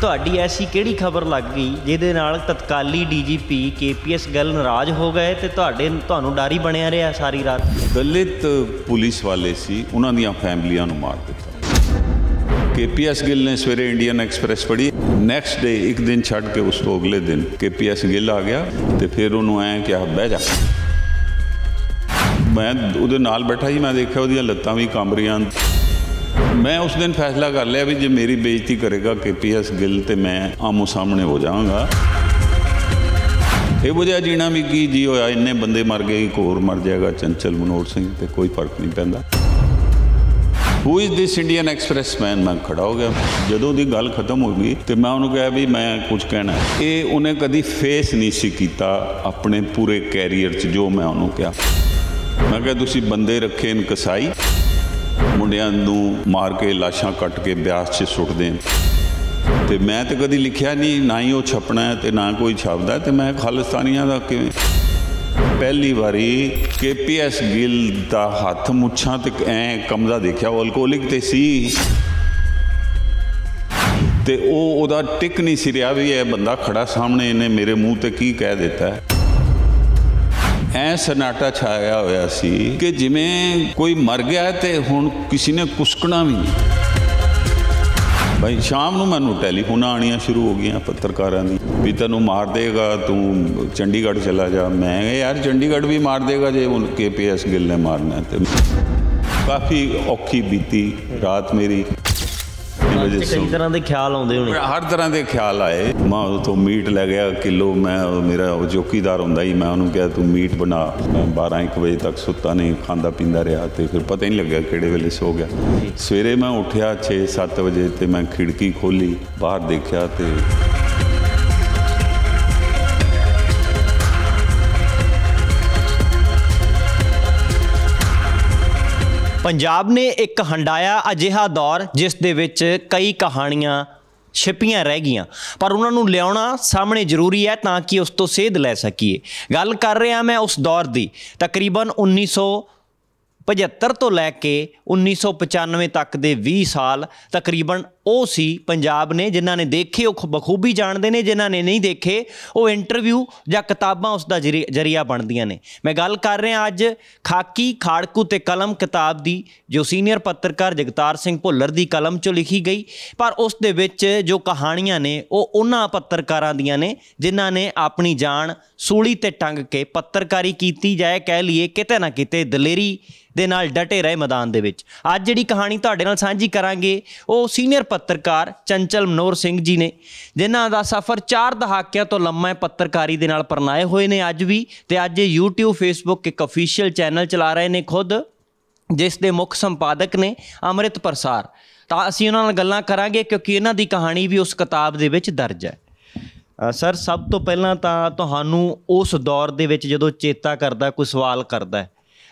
ਤੁਹਾਡੀ ਐਸੀ ਕਿਹੜੀ ਖਬਰ ਲੱਗ ਗਈ ਜਿਹਦੇ ਨਾਲ ਤਤਕਾਲੀ ਡੀਜੀਪੀ ਕੇਪੀਐਸ ਗੱਲ ਨਾਰਾਜ਼ ਹੋ ਗਏ ਤੇ ਤੁਹਾਡੇ ਤੁਹਾਨੂੰ ਡਾਰੀ ਬਣਿਆ ਰਿਹਾ ਸਾਰੀ ਰਾਤ ਦਲਿਤ ਪੁਲਿਸ ਵਾਲੇ ਸੀ ਉਹਨਾਂ ਦੀਆਂ ਫੈਮਲੀਆਂ ਨੂੰ ਮਾਰ ਦਿੱਤਾ ਕੇਪੀਐਸ ਗਿੱਲ ਨੇ ਸਵੇਰੇ ਇੰਡੀਅਨ ਐਕਸਪ੍ਰੈਸ ਪੜ੍ਹੀ ਨੈਕਸਟ ਡੇ ਇੱਕ ਦਿਨ ਛੱਡ ਕੇ ਉਸ ਤੋਂ ਅਗਲੇ ਦਿਨ ਕੇਪੀਐਸ ਗਿੱਲ ਆ ਗਿਆ ਤੇ ਫਿਰ ਉਹਨੂੰ ਐ ਕਿ ਆ ਬਹਿ ਜਾ ਮੈਂ ਉਹਦੇ ਨਾਲ ਬੈਠਾ ਸੀ ਮੈਂ ਦੇਖਿਆ ਉਹਦੀਆਂ ਲੱਤਾਂ ਵੀ ਕੰਬ ਰਹੀਆਂ ਮੈਂ ਉਸ ਦਿਨ ਫੈਸਲਾ ਕਰ ਲਿਆ ਵੀ ਜੇ ਮੇਰੀ ਬੇਇੱਜ਼ਤੀ ਕਰੇਗਾ ਕੇਪੀਐਸ ਗਿੱਲ ਤੇ ਮੈਂ ਆਮੋ ਸਾਹਮਣੇ ਹੋ ਜਾਵਾਂਗਾ ਇਹ ਬੁਝਿਆ ਜੀਣਾ ਵੀ ਕੀ ਜੀ ਹੋਇਆ ਇੰਨੇ ਬੰਦੇ ਮਰ ਗਏ ਇੱਕ ਹੋਰ ਮਰ ਜਾਏਗਾ ਚੰਚਲ ਮਨੋਰ ਸਿੰਘ ਤੇ ਕੋਈ ਫਰਕ ਨਹੀਂ ਪੈਂਦਾ who is this Indian Express man ਮੈਂ ਖੜਾ ਹੋ ਗਿਆ ਜਦੋਂ ਦੀ ਗੱਲ ਖਤਮ ਹੋ ਗਈ ਤੇ ਮੈਂ ਉਹਨੂੰ ਕਿਹਾ ਵੀ ਮੈਂ ਕੁਝ ਕਹਿਣਾ ਇਹ ਉਹਨੇ ਕਦੀ ਫੇਸ ਨਹੀਂ ਸੀ ਕੀਤਾ ਆਪਣੇ ਪੂਰੇ ਕੈਰੀਅਰ 'ਚ ਜੋ ਮੈਂ ਉਹਨੂੰ ਕਿਹਾ ਮੈਂ ਕਿਹਾ ਤੁਸੀਂ ਬੰਦੇ ਰੱਖੇ ਇਨਕਸਾਈ ਮੁੰਡਿਆਂ ਨੂੰ ਮਾਰ ਕੇ ਲਾਸ਼ਾਂ ਕੱਟ ਕੇ ਬਿਆਸ 'ਚ ਸੁੱਟਦੇ ਤੇ ਮੈਂ ਤਾਂ ਕਦੀ ਲਿਖਿਆ ਨਹੀਂ ਨਾ ਹੀ ਉਹ ਛਪਣਾ ਹੈ ਤੇ ਨਾ ਕੋਈ ਛਾਪਦਾ ਤੇ ਮੈਂ ਖਾਲਿਸਤਾਨੀਆਂ ਦਾ ਕਿਵੇਂ ਪਹਿਲੀ ਵਾਰੀ ਕੇਪੀਐਸ ਗਿੱਲ ਦਾ ਹੱਥ ਮੁੱਛਾਂ ਤੇ ਐ ਕਮਜ਼ਾ ਦੇਖਿਆ ਉਹ ਅਲਕੋਹਲਿਕ ਤੇ ਸੀ ਤੇ ਉਹ ਉਹਦਾ ਟਿਕ ਨਹੀਂ ਸੀ ਰਿਹਾ ਵੀ ਇਹ ਬੰਦਾ ਖੜਾ ਸਾਹਮਣੇ ਇਹਨੇ ਮੇਰੇ ਮੂੰਹ ਤੇ ਕੀ ਕਹਿ ਦਿੱਤਾ ਐ ਸਨਾਟਾ ਛਾਇਆ ਹੋਇਆ ਸੀ ਕਿ ਜਿਵੇਂ ਕੋਈ ਮਰ ਗਿਆ ਤੇ ਹੁਣ ਕਿਸੇ ਨੇ ਕੁਸਕਣਾ ਵੀ ਨਹੀਂ ਭਾਈ ਸ਼ਾਮ ਨੂੰ ਮੈਨੂੰ ਟੈਲੀਫੋਨ ਆਣੀਆਂ ਸ਼ੁਰੂ ਹੋ ਗਈਆਂ ਪੱਤਰਕਾਰਾਂ ਦੀ ਵੀ ਤੈਨੂੰ ਮਾਰ ਦੇਗਾ ਤੂੰ ਚੰਡੀਗੜ੍ਹ ਚਲਾ ਜਾ ਮੈਂ ਯਾਰ ਚੰਡੀਗੜ੍ਹ ਵੀ ਮਾਰ ਦੇਗਾ ਜੇ ਉਹ ਕੇਪੀਐਸ ਗਿੱਲ ਨੇ ਮਾਰਨਾ ਤੇ ਕਾਫੀ ਔਖੀ ਬੀਤੀ ਰਾਤ ਮੇਰੀ ਕਈ ਤਰ੍ਹਾਂ ਦੇ ਖਿਆਲ ਆਉਂਦੇ ਹੋਣੇ ਹਰ ਤਰ੍ਹਾਂ ਦੇ ਖਿਆਲ ਆਏ ਮਾਂ ਤੋਂ ਮੀਟ ਲੈ ਗਿਆ ਕਿਲੋ ਮੈਂ ਮੇਰਾ ਚੌਕੀਦਾਰ ਹੁੰਦਾ ਹੀ ਮੈਂ ਉਹਨੂੰ ਕਿਹਾ ਤੂੰ ਮੀਟ ਬਣਾ ਮੈਂ 12 1 ਵਜੇ ਤੱਕ ਸੁੱਤਾ ਨਹੀਂ ਖਾਂਦਾ ਪੀਂਦਾ ਰਿਹਾ ਤੇ ਫਿਰ ਪਤਾ ਹੀ ਨਹੀਂ ਲੱਗਿਆ ਕਿਹੜੇ ਵੇਲੇ ਸੋ ਗਿਆ ਸਵੇਰੇ ਮੈਂ ਉੱਠਿਆ 6 7 ਵਜੇ ਤੇ ਮੈਂ ਖਿੜਕੀ ਖੋਲੀ ਬਾਹਰ ਦੇਖਿਆ ਤੇ ਪੰਜਾਬ ਨੇ ਇੱਕ ਹੰਡਾਇਆ ਅਜਿਹਾ ਦੌਰ ਜਿਸ ਦੇ ਵਿੱਚ ਕਈ ਕਹਾਣੀਆਂ ਛਿਪੀਆਂ ਰਹਿ ਗਈਆਂ ਪਰ ਉਹਨਾਂ ਨੂੰ ਲਿਆਉਣਾ ਸਾਹਮਣੇ ਜ਼ਰੂਰੀ ਹੈ ਤਾਂ ਕਿ ਉਸ ਤੋਂ ਸੇਧ ਲੈ ਸਕੀਏ ਗੱਲ ਕਰ ਰਿਹਾ ਮੈਂ ਉਸ ਦੌਰ ਦੀ ਤਕਰੀਬਨ 1975 ਤੋਂ ਲੈ ਕੇ 1995 ਤੱਕ ਦੇ 20 ਸਾਲ ਤਕਰੀਬਨ ਉਹ ਸੀ ਪੰਜਾਬ ਨੇ ਜਿਨ੍ਹਾਂ ਨੇ ਦੇਖੇ ਉਹ ਬਖੂਬੀ ਜਾਣਦੇ ਨੇ ਜਿਨ੍ਹਾਂ ਨੇ ਨਹੀਂ ਦੇਖੇ ਉਹ ਇੰਟਰਵਿਊ ਜਾਂ ਕਿਤਾਬਾਂ ਉਸ ਦਾ ਜਰੀਆ ਬਣਦੀਆਂ ਨੇ ਮੈਂ ਗੱਲ ਕਰ ਰਿਹਾ ਅੱਜ ਖਾਕੀ ਖਾੜਕੂ ਤੇ ਕਲਮ ਕਿਤਾਬ ਦੀ ਜੋ ਸੀਨੀਅਰ ਪੱਤਰਕਾਰ ਜਗਤਾਰ ਸਿੰਘ ਭੁੱਲਰ ਦੀ ਕਲਮ ਚੋਂ ਲਿਖੀ ਗਈ ਪਰ ਉਸ ਦੇ ਵਿੱਚ ਜੋ ਕਹਾਣੀਆਂ ਨੇ ਉਹ ਉਹਨਾਂ ਪੱਤਰਕਾਰਾਂ ਦੀਆਂ ਨੇ ਜਿਨ੍ਹਾਂ ਨੇ ਆਪਣੀ ਜਾਨ ਸੂਲੀ ਤੇ ਟੰਗ ਕੇ ਪੱਤਰਕਾਰੀ ਕੀਤੀ ਜਾਏ ਕਹਿ ਲਈਏ ਕਿਤੇ ਨਾ ਕਿਤੇ ਦਲੇਰੀ ਦੇ ਨਾਲ ਡਟੇ ਰਹੇ ਮੈਦਾਨ ਦੇ ਵਿੱਚ ਅੱਜ ਜਿਹੜੀ ਕਹਾਣੀ ਤੁਹਾਡੇ ਨਾਲ ਸਾਂਝੀ ਕਰਾਂਗੇ ਉਹ ਸੀਨੀਅਰ ਪੱਤਰਕਾਰ ਚੰਚਲ ਮਨੋਰ ਸਿੰਘ ਜੀ ਨੇ ਜਿਨ੍ਹਾਂ ਦਾ ਸਫ਼ਰ 4 ਦਹਾਕਿਆਂ ਤੋਂ ਲੰਮਾ ਪੱਤਰਕਾਰੀ ਦੇ ਨਾਲ ਪਰਨਾਏ ਹੋਏ ਨੇ ਅੱਜ ਵੀ ਤੇ ਅੱਜ YouTube Facebook ਇੱਕ ਅਫੀਸ਼ੀਅਲ ਚੈਨਲ ਚਲਾ ਰਹੇ ਨੇ ਖੁਦ ਜਿਸ ਦੇ ਮੁੱਖ ਸੰਪਾਦਕ ਨੇ ਅਮਰਿਤ ਪ੍ਰਸਾਰ ਤਾਂ ਅਸੀਂ ਉਹਨਾਂ ਨਾਲ ਗੱਲਾਂ ਕਰਾਂਗੇ ਕਿਉਂਕਿ ਇਹਨਾਂ ਦੀ ਕਹਾਣੀ ਵੀ ਉਸ ਕਿਤਾਬ ਦੇ ਵਿੱਚ ਦਰਜ ਹੈ ਸਰ ਸਭ ਤੋਂ ਪਹਿਲਾਂ ਤਾਂ ਤੁਹਾਨੂੰ ਉਸ ਦੌਰ ਦੇ ਵਿੱਚ ਜਦੋਂ ਚੇਤਾ ਕਰਦਾ ਕੋਈ ਸਵਾਲ ਕਰਦਾ ਹੈ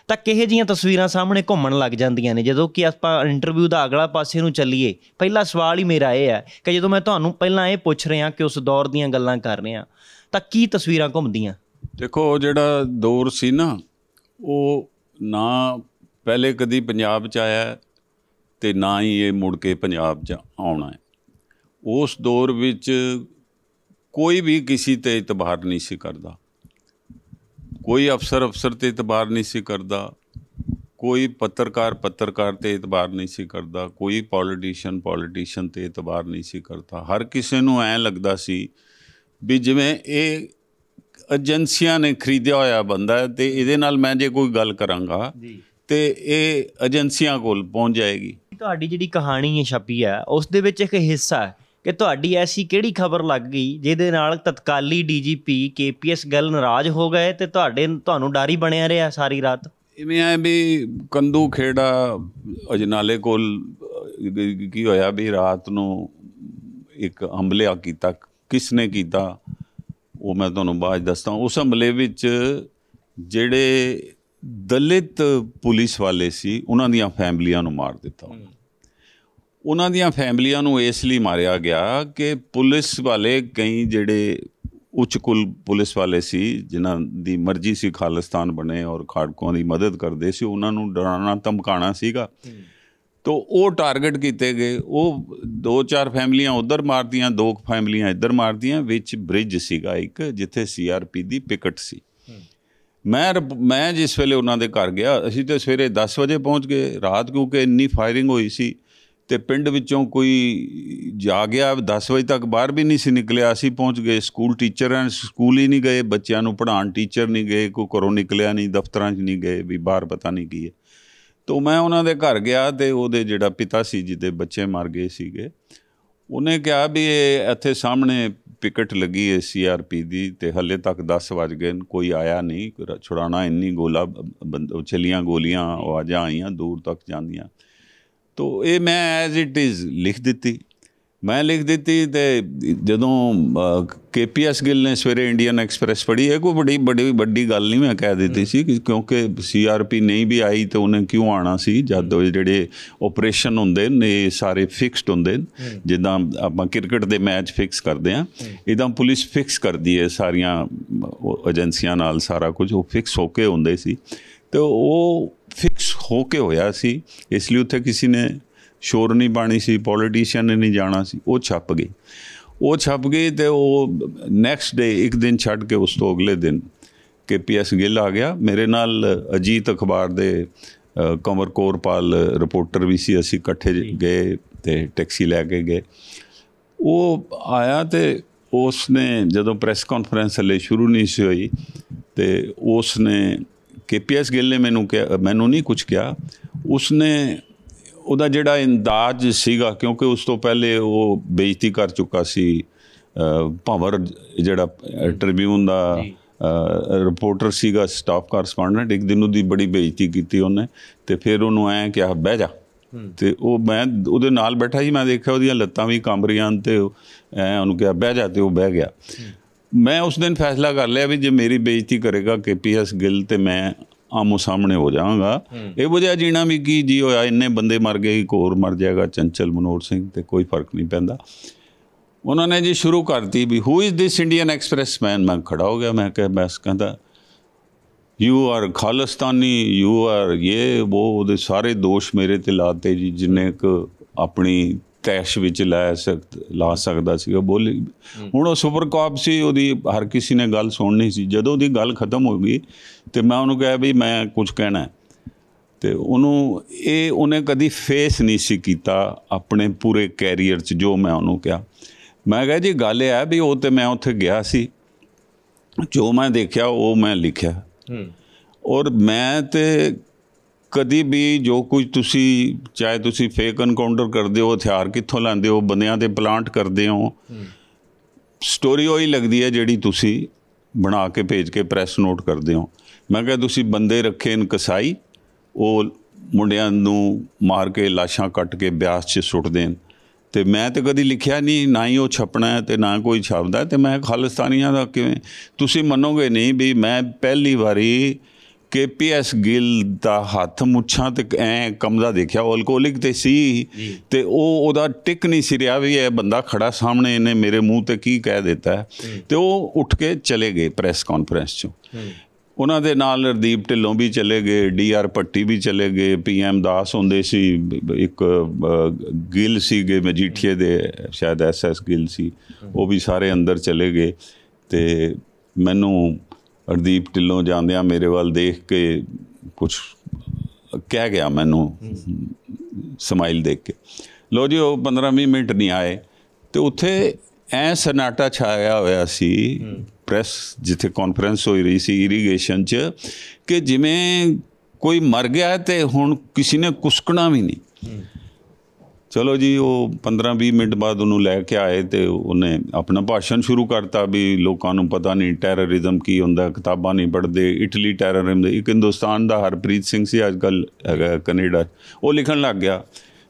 ਤਾਂ ਕਿਹੇ ਜੀਆਂ ਤਸਵੀਰਾਂ ਸਾਹਮਣੇ ਘੁੰਮਣ ਲੱਗ ਜਾਂਦੀਆਂ ਨੇ ਜਦੋਂ ਕਿ ਆਪਾਂ ਇੰਟਰਵਿਊ ਦਾ ਅਗਲਾ ਪਾਸੇ ਨੂੰ ਚੱਲੀਏ ਪਹਿਲਾ ਸਵਾਲ ਹੀ ਮੇਰਾ ਇਹ ਹੈ ਕਿ ਜਦੋਂ ਮੈਂ ਤੁਹਾਨੂੰ ਪਹਿਲਾਂ ਇਹ ਪੁੱਛ ਰਿਹਾ ਕਿ ਉਸ ਦੌਰ ਦੀਆਂ ਗੱਲਾਂ ਕਰ ਰਹੇ ਆ ਤਾਂ ਕੀ ਤਸਵੀਰਾਂ ਘੁੰਮਦੀਆਂ ਦੇਖੋ ਜਿਹੜਾ ਦੌਰ ਸੀ ਨਾ ਉਹ ਨਾ ਪਹਿਲੇ ਕਦੀ ਪੰਜਾਬ 'ਚ ਆਇਆ ਤੇ ਨਾ ਹੀ ਇਹ ਮੁੜ ਕੇ ਪੰਜਾਬ 'ਚ ਆਉਣਾ ਹੈ ਉਸ ਦੌਰ ਵਿੱਚ ਕੋਈ ਵੀ ਕਿਸੇ ਤੇ ਇਤਬਾਰ ਨਹੀਂ ਸੀ ਕਰਦਾ ਕੋਈ ਅਫਸਰ ਅਫਸਰ ਤੇ ਇਤਬਾਰ ਨਹੀਂ ਸੀ ਕਰਦਾ ਕੋਈ ਪੱਤਰਕਾਰ ਪੱਤਰਕਾਰ ਤੇ ਇਤਬਾਰ ਨਹੀਂ ਸੀ ਕਰਦਾ ਕੋਈ ਪੋਲੀਟੀਸ਼ੀਅਨ ਪੋਲੀਟੀਸ਼ੀਅਨ ਤੇ ਇਤਬਾਰ ਨਹੀਂ ਸੀ ਕਰਦਾ ਹਰ ਕਿਸੇ ਨੂੰ ਐ ਲੱਗਦਾ ਸੀ ਵੀ ਜਿਵੇਂ ਇਹ ਏਜੰਸੀਆਂ ਨੇ ਖਰੀਦਿਆ ਹੋਇਆ ਬੰਦਾ ਤੇ ਇਹਦੇ ਨਾਲ ਮੈਂ ਜੇ ਕੋਈ ਗੱਲ ਕਰਾਂਗਾ ਤੇ ਇਹ ਏਜੰਸੀਆਂ ਕੋਲ ਪਹੁੰਚ ਜਾਏਗੀ ਤੁਹਾਡੀ ਜਿਹੜੀ ਕਹਾਣੀ ਹੈ ਛਪੀ ਹੈ ਉਸ ਦੇ ਵਿੱਚ ਇੱਕ ਹਿੱਸਾ ਹੈ ਕਿ ਤੁਹਾਡੀ ਐਸੀ ਕਿਹੜੀ ਖਬਰ ਲੱਗ ਗਈ ਜਿਹਦੇ ਨਾਲ ਤਤਕਾਲੀ ਡੀਜੀਪੀ ਕੇਪੀਐਸ ਗੱਲ ਨਾਰਾਜ਼ ਹੋ ਗਏ ਤੇ ਤੁਹਾਡੇ ਤੁਹਾਨੂੰ ਡਾਰੀ ਬਣਿਆ ਰਿਹਾ ਸਾਰੀ ਰਾਤ ਇਵੇਂ ਆ ਵੀ ਕੰਦੂ ਖੇੜਾ ਅਜਨਾਲੇ ਕੋਲ ਕੀ ਹੋਇਆ ਵੀ ਰਾਤ ਨੂੰ ਇੱਕ ਹਮਲਾ ਕੀਤਾ ਕਿਸ ਨੇ ਕੀਤਾ ਉਹ ਮੈਂ ਤੁਹਾਨੂੰ ਬਾਅਦ ਦੱਸਦਾ ਉਸ ਹਮਲੇ ਵਿੱਚ ਜਿਹੜੇ ਦਲਿਤ ਪੁਲਿਸ ਵਾਲੇ ਸੀ ਉਹਨਾਂ ਦੀਆਂ ਫੈਮਲੀਆਂ ਨੂੰ ਮਾਰ ਦਿੱਤਾ ਉਹਨਾਂ ਦੀਆਂ ਫੈਮਲੀਆਂ ਨੂੰ ਇਸ ਲਈ ਮਾਰਿਆ ਗਿਆ ਕਿ ਪੁਲਿਸ ਵਾਲੇ ਕਈ ਜਿਹੜੇ ਉੱਚ ਕੁਲ ਪੁਲਿਸ ਵਾਲੇ ਸੀ ਜਿਨ੍ਹਾਂ ਦੀ ਮਰਜ਼ੀ ਸੀ ਖਾਲਿਸਤਾਨ ਬਣੇ ਔਰ ਖਾੜਕੋਂ ਦੀ ਮਦਦ ਕਰਦੇ ਸੀ ਉਹਨਾਂ ਨੂੰ ਡਰਾਉਣਾ ਧਮਕਾਉਣਾ ਸੀਗਾ ਤੋ ਉਹ ਟਾਰਗੇਟ ਕੀਤੇ ਗਏ ਉਹ ਦੋ ਚਾਰ ਫੈਮਲੀਆਂ ਉਧਰ ਮਾਰਦੀਆਂ ਦੋ ਫੈਮਲੀਆਂ ਇੱਧਰ ਮਾਰਦੀਆਂ ਵਿੱਚ ਬ੍ਰਿਜ ਸੀਗਾ ਇੱਕ ਜਿੱਥੇ ਸੀਆਰਪੀ ਦੀ ਪਿਕਟ ਸੀ ਮੈਂ ਮੈਂ ਜਿਸ ਵੇਲੇ ਉਹਨਾਂ ਦੇ ਘਰ ਗਿਆ ਅਸੀਂ ਤੇ ਸਵੇਰੇ 10 ਵਜੇ ਪਹੁੰਚ ਗਏ ਰਾਤ ਕਿਉਂਕਿ ਇੰਨੀ ਫਾਇਰਿੰਗ ਹੋਈ ਸੀ ਤੇ ਪਿੰਡ ਵਿੱਚੋਂ ਕੋਈ ਜਾ ਗਿਆ 10 ਵਜੇ ਤੱਕ ਬਾਹਰ ਵੀ ਨਹੀਂ ਸੀ ਨਿਕਲਿਆ ਅਸੀਂ ਪਹੁੰਚ ਗਏ ਸਕੂਲ ਟੀਚਰ ਐਂ ਸਕੂਲ ਹੀ ਨਹੀਂ ਗਏ ਬੱਚਿਆਂ ਨੂੰ ਪੜ੍ਹਾਉਣ ਟੀਚਰ ਨਹੀਂ ਗਏ ਕੋਈ ਘਰੋਂ ਨਿਕਲਿਆ ਨਹੀਂ ਦਫ਼ਤਰਾਂ 'ਚ ਨਹੀਂ ਗਏ ਵੀ ਬਾਹਰ ਪਤਾ ਨਹੀਂ ਕੀ ਹੈ ਤੋਂ ਮੈਂ ਉਹਨਾਂ ਦੇ ਘਰ ਗਿਆ ਤੇ ਉਹਦੇ ਜਿਹੜਾ ਪਿਤਾ ਸੀ ਜਿਹਦੇ ਬੱਚੇ ਮਰ ਗਏ ਸੀਗੇ ਉਹਨੇ ਕਿਹਾ ਵੀ ਇਹ ਇੱਥੇ ਸਾਹਮਣੇ ਪਿਕਟ ਲੱਗੀ ਹੈ ਸੀਆਰਪੀ ਦੀ ਤੇ ਹੱਲੇ ਤੱਕ 10 ਵਜ ਗਏ ਕੋਈ ਆਇਆ ਨਹੀਂ ਛੁੜਾਣਾ ਇੰਨੀ ਗੋਲਾ ਚਲੀਆਂ ਗੋਲੀਆਂ ਆਵਾਜ਼ਾਂ ਆਈਆਂ ਦੂਰ ਤੱਕ ਜਾਂਦੀਆਂ ਤੋ ਇਹ ਮੈਂ ਐਜ਼ ਇਟ ਇਜ਼ ਲਿਖ ਦਿੱਤੀ ਮੈਂ ਲਿਖ ਦਿੱਤੀ ਤੇ ਜਦੋਂ ਕੇਪੀਐਸ ਗਿੱਲ ਨੇ ਸਵੇਰੇ ਇੰਡੀਅਨ ਐਕਸਪ੍ਰੈਸ ਪੜ੍ਹੀ ਇਹ ਕੋਈ ਬੜੀ ਬੜੀ ਵੱਡੀ ਗੱਲ ਨਹੀਂ ਮੈਂ ਕਹਿ ਦਿੱਤੀ ਸੀ ਕਿਉਂਕਿ ਸੀਆਰਪੀ ਨਹੀਂ ਵੀ ਆਈ ਤੇ ਉਹਨੇ ਕਿਉਂ ਆਣਾ ਸੀ ਜਦ ਉਹ ਜਿਹੜੇ ਆਪਰੇਸ਼ਨ ਹੁੰਦੇ ਨੇ ਸਾਰੇ ਫਿਕਸਡ ਹੁੰਦੇ ਜਿੱਦਾਂ ਆਪਾਂ ਕ੍ਰਿਕਟ ਦੇ ਮੈਚ ਫਿਕਸ ਕਰਦੇ ਆ ਇਦਾਂ ਪੁਲਿਸ ਫਿਕਸ ਕਰਦੀ ਹੈ ਸਾਰੀਆਂ ਏਜੰਸੀਆਂ ਨਾਲ ਸਾਰਾ ਕੁਝ ਉਹ ਫਿਕਸ ਹੋ ਕੇ ਹੁੰਦੇ ਸੀ ਤੇ ਉਹ ਫਿਕਸ ਹੋ ਕੇ ਹੋਇਆ ਸੀ ਇਸ ਲਈ ਉੱਥੇ ਕਿਸੇ ਨੇ ਸ਼ੋਰ ਨਹੀਂ ਬਾਣੀ ਸੀ ਪੋਲੀਟੀਸ਼ੀਅਨ ਨੇ ਨਹੀਂ ਜਾਣਾ ਸੀ ਉਹ ਛੱਪ ਗਈ ਉਹ ਛੱਪ ਗਈ ਤੇ ਉਹ ਨੈਕਸਟ ਡੇ ਇੱਕ ਦਿਨ ਛੱਡ ਕੇ ਉਸ ਤੋਂ ਅਗਲੇ ਦਿਨ ਕੇ ਪੀਐਸ ਗਿੱਲ ਆ ਗਿਆ ਮੇਰੇ ਨਾਲ ਅਜੀਤ ਅਖਬਾਰ ਦੇ ਕਮਰ ਕੋਰਪਾਲ ਰਿਪੋਰਟਰ ਵੀ ਸੀ ਅਸੀਂ ਇਕੱਠੇ ਗਏ ਤੇ ਟੈਕਸੀ ਲੈ ਕੇ ਗਏ ਉਹ ਆਇਆ ਤੇ ਉਸ ਨੇ ਜਦੋਂ ਪ੍ਰੈਸ ਕਾਨਫਰੰਸ ਲਈ ਸ਼ੁਰੂ ਨਹੀਂ ਸੀ ਹੋਈ ਤੇ ਉਸ ਨੇ ਕੇਪੀਐਸ ਗਿੱਲ ਨੇ ਮੈਨੂੰ ਕਿਹਾ ਮੈਨੂੰ ਨਹੀਂ ਕੁਝ ਕਿਹਾ ਉਸਨੇ ਉਹਦਾ ਜਿਹੜਾ ਇੰਦਾਜ ਸੀਗਾ ਕਿਉਂਕਿ ਉਸ ਤੋਂ ਪਹਿਲੇ ਉਹ ਬੇਇੱਜ਼ਤੀ ਕਰ ਚੁੱਕਾ ਸੀ ਭਵਰ ਜਿਹੜਾ ਟ੍ਰਿਬਿਊਨ ਦਾ ਰਿਪੋਰਟਰ ਸੀਗਾ ਸਟਾਫ ਕਾਰਸਪੋਂਡੈਂਟ ਇੱਕ ਦਿਨ ਉਹਦੀ ਬੜੀ ਬੇਇੱਜ਼ਤੀ ਕੀਤੀ ਉਹਨੇ ਤੇ ਫਿਰ ਉਹਨੂੰ ਐ ਕਿਹਾ ਬਹਿ ਜਾ ਤੇ ਉਹ ਮੈਂ ਉਹਦੇ ਨਾਲ ਬੈਠਾ ਸੀ ਮੈਂ ਦੇਖਿਆ ਉਹਦੀਆਂ ਲੱਤਾਂ ਵੀ ਕੰਬ ਰਹੀਆਂ ਤੇ ਐ ਉਹਨੂੰ ਕਿਹਾ ਬਹਿ ਜਾ ਤੇ ਉਹ ਬਹਿ ਗਿਆ ਮੈਂ ਉਸ ਦਿਨ ਫੈਸਲਾ ਕਰ ਲਿਆ ਵੀ ਜੇ ਮੇਰੀ ਬੇਇੱਜ਼ਤੀ ਕਰੇਗਾ ਕੇਪੀਐਸ ਗਿੱਲ ਤੇ ਮੈਂ ਆਮੋ ਸਾਹਮਣੇ ਹੋ ਜਾਵਾਂਗਾ ਇਹ ਵਜ੍ਹਾ ਜੀਣਾ ਵੀ ਕੀ ਜੀ ਹੋਇਆ ਇੰਨੇ ਬੰਦੇ ਮਰ ਗਏ ਇੱਕ ਹੋਰ ਮਰ ਜਾਏਗਾ ਚੰਚਲ ਮਨੋਰ ਸਿੰਘ ਤੇ ਕੋਈ ਫਰਕ ਨਹੀਂ ਪੈਂਦਾ ਉਹਨਾਂ ਨੇ ਜੀ ਸ਼ੁਰੂ ਕਰਤੀ ਵੀ who is this Indian Express man ਮੈਂ ਖੜਾ ਹੋ ਗਿਆ ਮੈਂ ਕਿਹਾ ਬੈਸ ਕਹਿੰਦਾ you are Khalistani you are ਇਹ ਉਹ ਉਹਦੇ ਸਾਰੇ ਦੋਸ਼ ਮੇਰੇ ਤੇ ਲਾਤੇ ਜੀ ਜਿੰਨੇ ਇੱਕ ਆਪਣੀ ਕੈਸ਼ ਵਿੱਚ ਲੈ ਸਕਦਾ ਲਾ ਸਕਦਾ ਸੀ ਉਹ ਬੋਲੀ ਹੁਣ ਉਹ ਸੁਪਰ ਕਾਪ ਸੀ ਉਹਦੀ ਹਰ ਕਿਸੇ ਨੇ ਗੱਲ ਸੁਣਨੀ ਸੀ ਜਦੋਂ ਉਹਦੀ ਗੱਲ ਖਤਮ ਹੋ ਗਈ ਤੇ ਮੈਂ ਉਹਨੂੰ ਕਿਹਾ ਵੀ ਮੈਂ ਕੁਝ ਕਹਿਣਾ ਤੇ ਉਹਨੂੰ ਇਹ ਉਹਨੇ ਕਦੀ ਫੇਸ ਨਹੀਂ ਸੀ ਕੀਤਾ ਆਪਣੇ ਪੂਰੇ ਕੈਰੀਅਰ 'ਚ ਜੋ ਮੈਂ ਉਹਨੂੰ ਕਿਹਾ ਮੈਂ ਕਿਹਾ ਜੀ ਗੱਲ ਇਹ ਆ ਵੀ ਉਹ ਤੇ ਮੈਂ ਉੱਥੇ ਗਿਆ ਸੀ ਜੋ ਮੈਂ ਦੇਖਿਆ ਉਹ ਮੈਂ ਲਿਖਿਆ ਹੂੰ ਔਰ ਮੈਂ ਤੇ ਕਦੀ ਵੀ ਜੋ ਕੁਝ ਤੁਸੀਂ ਚਾਹੇ ਤੁਸੀਂ ਫੇਕ ਐਨਕਾਊਂਟਰ ਕਰਦੇ ਹੋ ਹਥਿਆਰ ਕਿੱਥੋਂ ਲਾਂਦੇ ਹੋ ਬੰਦਿਆਂ ਦੇ ਪਲਾਂਟ ਕਰਦੇ ਹੋ ਸਟੋਰੀ ਉਹੀ ਲੱਗਦੀ ਹੈ ਜਿਹੜੀ ਤੁਸੀਂ ਬਣਾ ਕੇ ਭੇਜ ਕੇ ਪ੍ਰੈਸ ਨੋਟ ਕਰਦੇ ਹੋ ਮੈਂ ਕਿਹਾ ਤੁਸੀਂ ਬੰਦੇ ਰੱਖੇ ਕਸਾਈ ਉਹ ਮੁੰਡਿਆਂ ਨੂੰ ਮਾਰ ਕੇ ਲਾਸ਼ਾਂ ਕੱਟ ਕੇ ਬਿਆਸ 'ਚ ਸੁੱਟ ਦੇਣ ਤੇ ਮੈਂ ਤੇ ਕਦੀ ਲਿਖਿਆ ਨਹੀਂ ਨਾ ਹੀ ਉਹ ਛਪਣਾ ਹੈ ਤੇ ਨਾ ਕੋਈ ਛਾਪਦਾ ਤੇ ਮੈਂ ਖਾਲਸਤਾਨੀਆਂ ਦਾ ਕਿਵੇਂ ਤੁਸੀਂ ਮੰਨੋਗੇ ਨਹੀਂ ਵੀ ਮੈਂ ਪਹਿਲੀ ਵਾਰੀ ਕੇਪੀਐਸ ਗਿੱਲ ਦਾ ਹੱਥ ਮੁੱਛਾਂ ਤੇ ਐ ਕਮਜ਼ਾ ਦੇਖਿਆ ਉਹ ਅਲਕੋਹਲਿਕ ਤੇ ਸੀ ਤੇ ਉਹ ਉਹਦਾ ਟਿਕ ਨਹੀਂ ਸੀ ਰਿਹਾ ਵੀ ਇਹ ਬੰਦਾ ਖੜਾ ਸਾਹਮਣੇ ਇਹਨੇ ਮੇਰੇ ਮੂੰਹ ਤੇ ਕੀ ਕਹਿ ਦਿੱਤਾ ਤੇ ਉਹ ਉੱਠ ਕੇ ਚਲੇ ਗਏ ਪ੍ਰੈਸ ਕਾਨਫਰੰਸ ਚੋਂ ਉਹਨਾਂ ਦੇ ਨਾਲ ਰਦੀਪ ਢਿੱਲੋਂ ਵੀ ਚਲੇ ਗਏ ਡੀ ਆਰ ਪੱਟੀ ਵੀ ਚਲੇ ਗਏ ਪੀ ਐਮ ਦਾਸ ਹੁੰਦੇ ਸੀ ਇੱਕ ਗਿੱਲ ਸੀਗੇ ਮਜੀਠੀਏ ਦੇ ਸ਼ਾਇਦ ਐਸ ਐਸ ਗਿੱਲ ਸੀ ਉਹ ਵੀ ਸਾਰੇ ਅੰਦਰ ਚਲੇ ਗਏ ਤੇ ਮੈਨੂੰ ਅਰਦੀਪ ਢਿੱਲੋਂ ਜਾਂਦਿਆਂ ਮੇਰੇ ਵੱਲ ਦੇਖ ਕੇ ਕੁਝ ਕਹਿ ਗਿਆ ਮੈਨੂੰ ਸਮਾਈਲ ਦੇਖ ਕੇ ਲੋ ਜੀ ਉਹ 15-20 ਮਿੰਟ ਨਹੀਂ ਆਏ ਤੇ ਉੱਥੇ ਐ ਸਨਾਟਾ ਛਾਇਆ ਹੋਇਆ ਸੀ ਪ੍ਰੈਸ ਜਿੱਥੇ ਕਾਨਫਰੰਸ ਹੋਈ ਰਹੀ ਸੀ ਇਰੀਗੇਸ਼ਨ 'ਚ ਕਿ ਜਿਵੇਂ ਕੋਈ ਮਰ ਗਿਆ ਤੇ ਹੁਣ ਕਿਸੇ ਨੇ ਕੁਸਕਣਾ ਵੀ ਨਹੀਂ ਚਲੋ ਜੀ ਉਹ 15-20 ਮਿੰਟ ਬਾਅਦ ਉਹਨੂੰ ਲੈ ਕੇ ਆਏ ਤੇ ਉਹਨੇ ਆਪਣਾ ਭਾਸ਼ਣ ਸ਼ੁਰੂ ਕਰਤਾ ਵੀ ਲੋਕਾਂ ਨੂੰ ਪਤਾ ਨਹੀਂ ਟੈਰਰਿਜ਼ਮ ਕੀ ਹੁੰਦਾ ਕਿਤਾਬਾਂ ਨਹੀਂ ਪੜਦੇ ਇਟਲੀ ਟੈਰਰਿਜ਼ਮ ਦੇ ਇੱਕ ਹਿੰਦੁਸਤਾਨ ਦਾ ਹਰਪ੍ਰੀਤ ਸਿੰਘ ਸੀ ਅੱਜ ਕੱਲ ਹੈਗਾ ਕੈਨੇਡਾ ਉਹ ਲਿਖਣ ਲੱਗ ਗਿਆ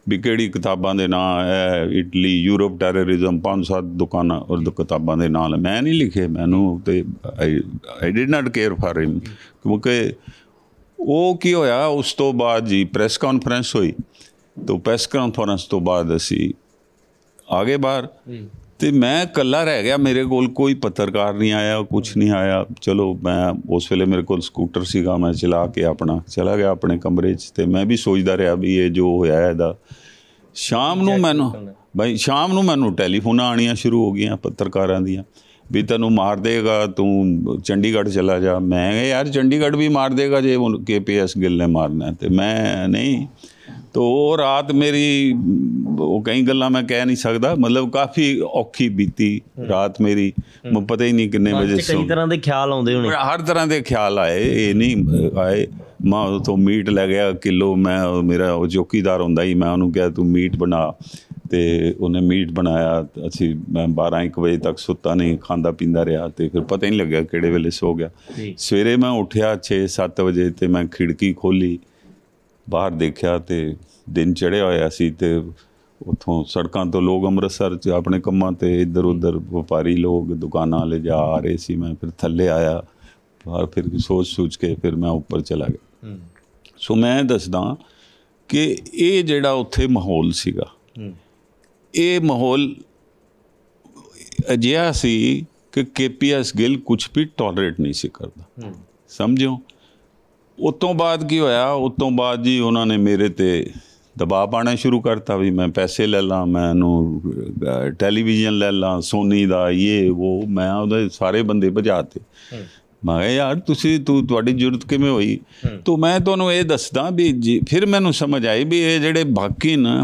ਵੀ ਕਿਹੜੀ ਕਿਤਾਬਾਂ ਦੇ ਨਾਂ ਹੈ ਇਟਲੀ ਯੂਰਪ ਟੈਰਰਿਜ਼ਮ ਪੰਜ ਸੱਤ ਦੁਕਾਨਾਂ ਔਰ ਕਿਤਾਬਾਂ ਦੇ ਨਾਲ ਮੈਂ ਨਹੀਂ ਲਿਖੇ ਮੈਨੂੰ ਤੇ I did not care for him ਕਿਉਂਕਿ ਉਹ ਕੀ ਹੋਇਆ ਉਸ ਤੋਂ ਬਾਅਦ ਜੀ ਪ੍ਰੈਸ ਕਾਨਫਰੰਸ ਹੋਈ ਤੋਂ ਪ੍ਰੈਸ ਕਾਨਫਰੰਸ ਤੋਂ ਬਾਅਦ ਅਸੀਂ ਆਗੇ ਬਾਹਰ ਤੇ ਮੈਂ ਇਕੱਲਾ ਰਹਿ ਗਿਆ ਮੇਰੇ ਕੋਲ ਕੋਈ ਪੱਤਰਕਾਰ ਨਹੀਂ ਆਇਆ ਕੁਝ ਨਹੀਂ ਆਇਆ ਚਲੋ ਮੈਂ ਉਸ ਵੇਲੇ ਮੇਰੇ ਕੋਲ ਸਕੂਟਰ ਸੀਗਾ ਮੈਂ ਚਲਾ ਕੇ ਆਪਣਾ ਚਲਾ ਗਿਆ ਆਪਣੇ ਕਮਰੇ 'ਚ ਤੇ ਮੈਂ ਵੀ ਸੋਚਦਾ ਰਿਹਾ ਵੀ ਇਹ ਜੋ ਹੋਇਆ ਇਹਦਾ ਸ਼ਾਮ ਨੂੰ ਮੈਨੂੰ ਬਈ ਸ਼ਾਮ ਨੂੰ ਮੈਨੂੰ ਟੈਲੀਫੋਨ ਆਣੀਆਂ ਸ਼ੁਰੂ ਹੋ ਗਈਆਂ ਪੱਤਰਕਾਰਾਂ ਦੀਆਂ ਵੀ ਤੈਨੂੰ ਮਾਰ ਦੇਗਾ ਤੂੰ ਚੰਡੀਗੜ੍ਹ ਚਲਾ ਜਾ ਮੈਂ ਯਾਰ ਚੰਡੀਗੜ੍ਹ ਵੀ ਮਾਰ ਦੇਗਾ ਜੇ ਕੇ ਪੀਐਸ ਗਿੱਲ ਨੇ ਮਾਰਨਾ ਤੇ ਮੈਂ ਨਹੀਂ ਤੋ ਉਹ ਰਾਤ ਮੇਰੀ ਉਹ ਕਈ ਗੱਲਾਂ ਮੈਂ ਕਹਿ ਨਹੀਂ ਸਕਦਾ ਮਤਲਬ ਕਾਫੀ ਔਖੀ ਬੀਤੀ ਰਾਤ ਮੇਰੀ ਮੈਂ ਪਤਾ ਹੀ ਨਹੀਂ ਕਿੰਨੇ ਵਜੇ ਸੋ ਕਈ ਤਰ੍ਹਾਂ ਦੇ ਖਿਆਲ ਆਉਂਦੇ ਹੋਣੇ ਹਰ ਤਰ੍ਹਾਂ ਦੇ ਖਿਆਲ ਆਏ ਇਹ ਨਹੀਂ ਆਏ ਉਹ ਤੋਂ ਮੀਟ ਲੈ ਗਿਆ ਕਿਲੋ ਮੈਂ ਮੇਰਾ ਉਹ ਜੋਕੀਦਾਰ ਹੁੰਦਾ ਹੀ ਮੈਂ ਉਹਨੂੰ ਕਿਹਾ ਤੂੰ ਮੀਟ ਬਣਾ ਤੇ ਉਹਨੇ ਮੀਟ ਬਣਾਇਆ ਅਸੀਂ ਮੈਂ 12 1 ਵਜੇ ਤੱਕ ਸੁੱਤਾ ਨਹੀਂ ਖਾਂਦਾ ਪੀਂਦਾ ਰਿਹਾ ਤੇ ਫਿਰ ਪਤਾ ਹੀ ਨਹੀਂ ਲੱਗਿਆ ਕਿਹੜੇ ਵੇਲੇ ਸੋ ਗਿਆ ਸਵੇਰੇ ਮੈਂ ਉੱਠਿਆ 6 7 ਵਜੇ ਤੇ ਮੈਂ ਖਿੜਕੀ ਖੋਲੀ ਬਾਹਰ ਦੇਖਿਆ ਤੇ ਦਿਨ ਚੜਿਆ ਹੋਇਆ ਸੀ ਤੇ ਉਥੋਂ ਸੜਕਾਂ ਤੋਂ ਲੋਕ ਅੰਮ੍ਰਿਤਸਰ ਚ ਆਪਣੇ ਕੰਮਾਂ ਤੇ ਇੱਧਰ ਉੱਧਰ ਵਪਾਰੀ ਲੋਕ ਦੁਕਾਨਾਂ ਲੈ ਜਾ ਆ ਰਹੇ ਸੀ ਮੈਂ ਫਿਰ ਥੱਲੇ ਆਇਆ ਪਰ ਫਿਰ ਸੋਚ ਸੋਚ ਕੇ ਫਿਰ ਮੈਂ ਉੱਪਰ ਚਲਾ ਗਿਆ ਸੋ ਮੈਂ ਦੱਸਦਾ ਕਿ ਇਹ ਜਿਹੜਾ ਉੱਥੇ ਮਾਹੌਲ ਸੀਗਾ ਇਹ ਮਾਹੌਲ ਅਜਿਹਾ ਸੀ ਕਿ ਕੇਪੀਐਸ ਗਿੱਲ ਕੁਝ ਵੀ ਟੋਲਰੇਟ ਨਹੀਂ ਸੀ ਕਰਦਾ ਸਮਝਿਓ ਉਤੋਂ ਬਾਅਦ ਕੀ ਹੋਇਆ ਉਤੋਂ ਬਾਅਦ ਜੀ ਉਹਨਾਂ ਨੇ ਮੇਰੇ ਤੇ ਦਬਾਅ ਪਾਣਾ ਸ਼ੁਰੂ ਕਰਤਾ ਵੀ ਮੈਂ ਪੈਸੇ ਲੈ ਲਾਂ ਮੈਂ ਨੂੰ ਟੈਲੀਵਿਜ਼ਨ ਲੈ ਲਾਂ ਸੋਨੀ ਦਾ ਇਹ ਉਹ ਮੈਂ ਉਹਦੇ ਸਾਰੇ ਬੰਦੇ ਭਜਾਤੇ ਮੈਂ ਕਿਹਾ ਯਾਰ ਤੁਸੀਂ ਤੂੰ ਤੁਹਾਡੀ ਜ਼ਰੂਰਤ ਕਿਵੇਂ ਹੋਈ ਤੋ ਮੈਂ ਤੁਹਾਨੂੰ ਇਹ ਦੱਸਦਾ ਵੀ ਜੀ ਫਿਰ ਮੈਨੂੰ ਸਮਝ ਆਈ ਵੀ ਇਹ ਜਿਹੜੇ ਬਾਕੀ ਨਾ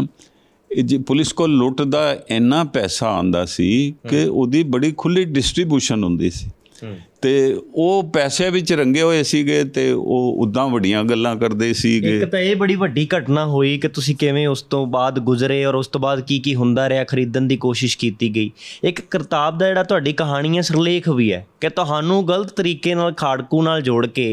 ਇਹ ਜੀ ਪੁਲਿਸ ਕੋਲ ਲੁੱਟਦਾ ਇੰਨਾ ਪੈਸਾ ਆਂਦਾ ਸੀ ਕਿ ਉਹਦੀ ਬੜੀ ਖੁੱਲੀ ਡਿਸਟ੍ਰੀਬਿਊਸ਼ਨ ਹੁੰਦੀ ਸੀ ਤੇ ਉਹ ਪੈਸੇ ਵਿੱਚ ਰੰਗੇ ਹੋਏ ਸੀਗੇ ਤੇ ਉਹ ਉਦਾਂ ਵੱਡੀਆਂ ਗੱਲਾਂ ਕਰਦੇ ਸੀਗੇ ਇੱਕ ਤਾਂ ਇਹ ਬੜੀ ਵੱਡੀ ਘਟਨਾ ਹੋਈ ਕਿ ਤੁਸੀਂ ਕਿਵੇਂ ਉਸ ਤੋਂ ਬਾਅਦ ਗੁਜ਼ਰੇ ਔਰ ਉਸ ਤੋਂ ਬਾਅਦ ਕੀ ਕੀ ਹੁੰਦਾ ਰਿਹਾ ਖਰੀਦਣ ਦੀ ਕੋਸ਼ਿਸ਼ ਕੀਤੀ ਗਈ ਇੱਕ ਕਿਤਾਬ ਦਾ ਜਿਹੜਾ ਤੁਹਾਡੀ ਕਹਾਣੀ ਹੈ ਸਰਲੇਖ ਵੀ ਹੈ ਕਿ ਤੁਹਾਨੂੰ ਗਲਤ ਤਰੀਕੇ ਨਾਲ ਖਾੜਕੂ ਨਾਲ ਜੋੜ ਕੇ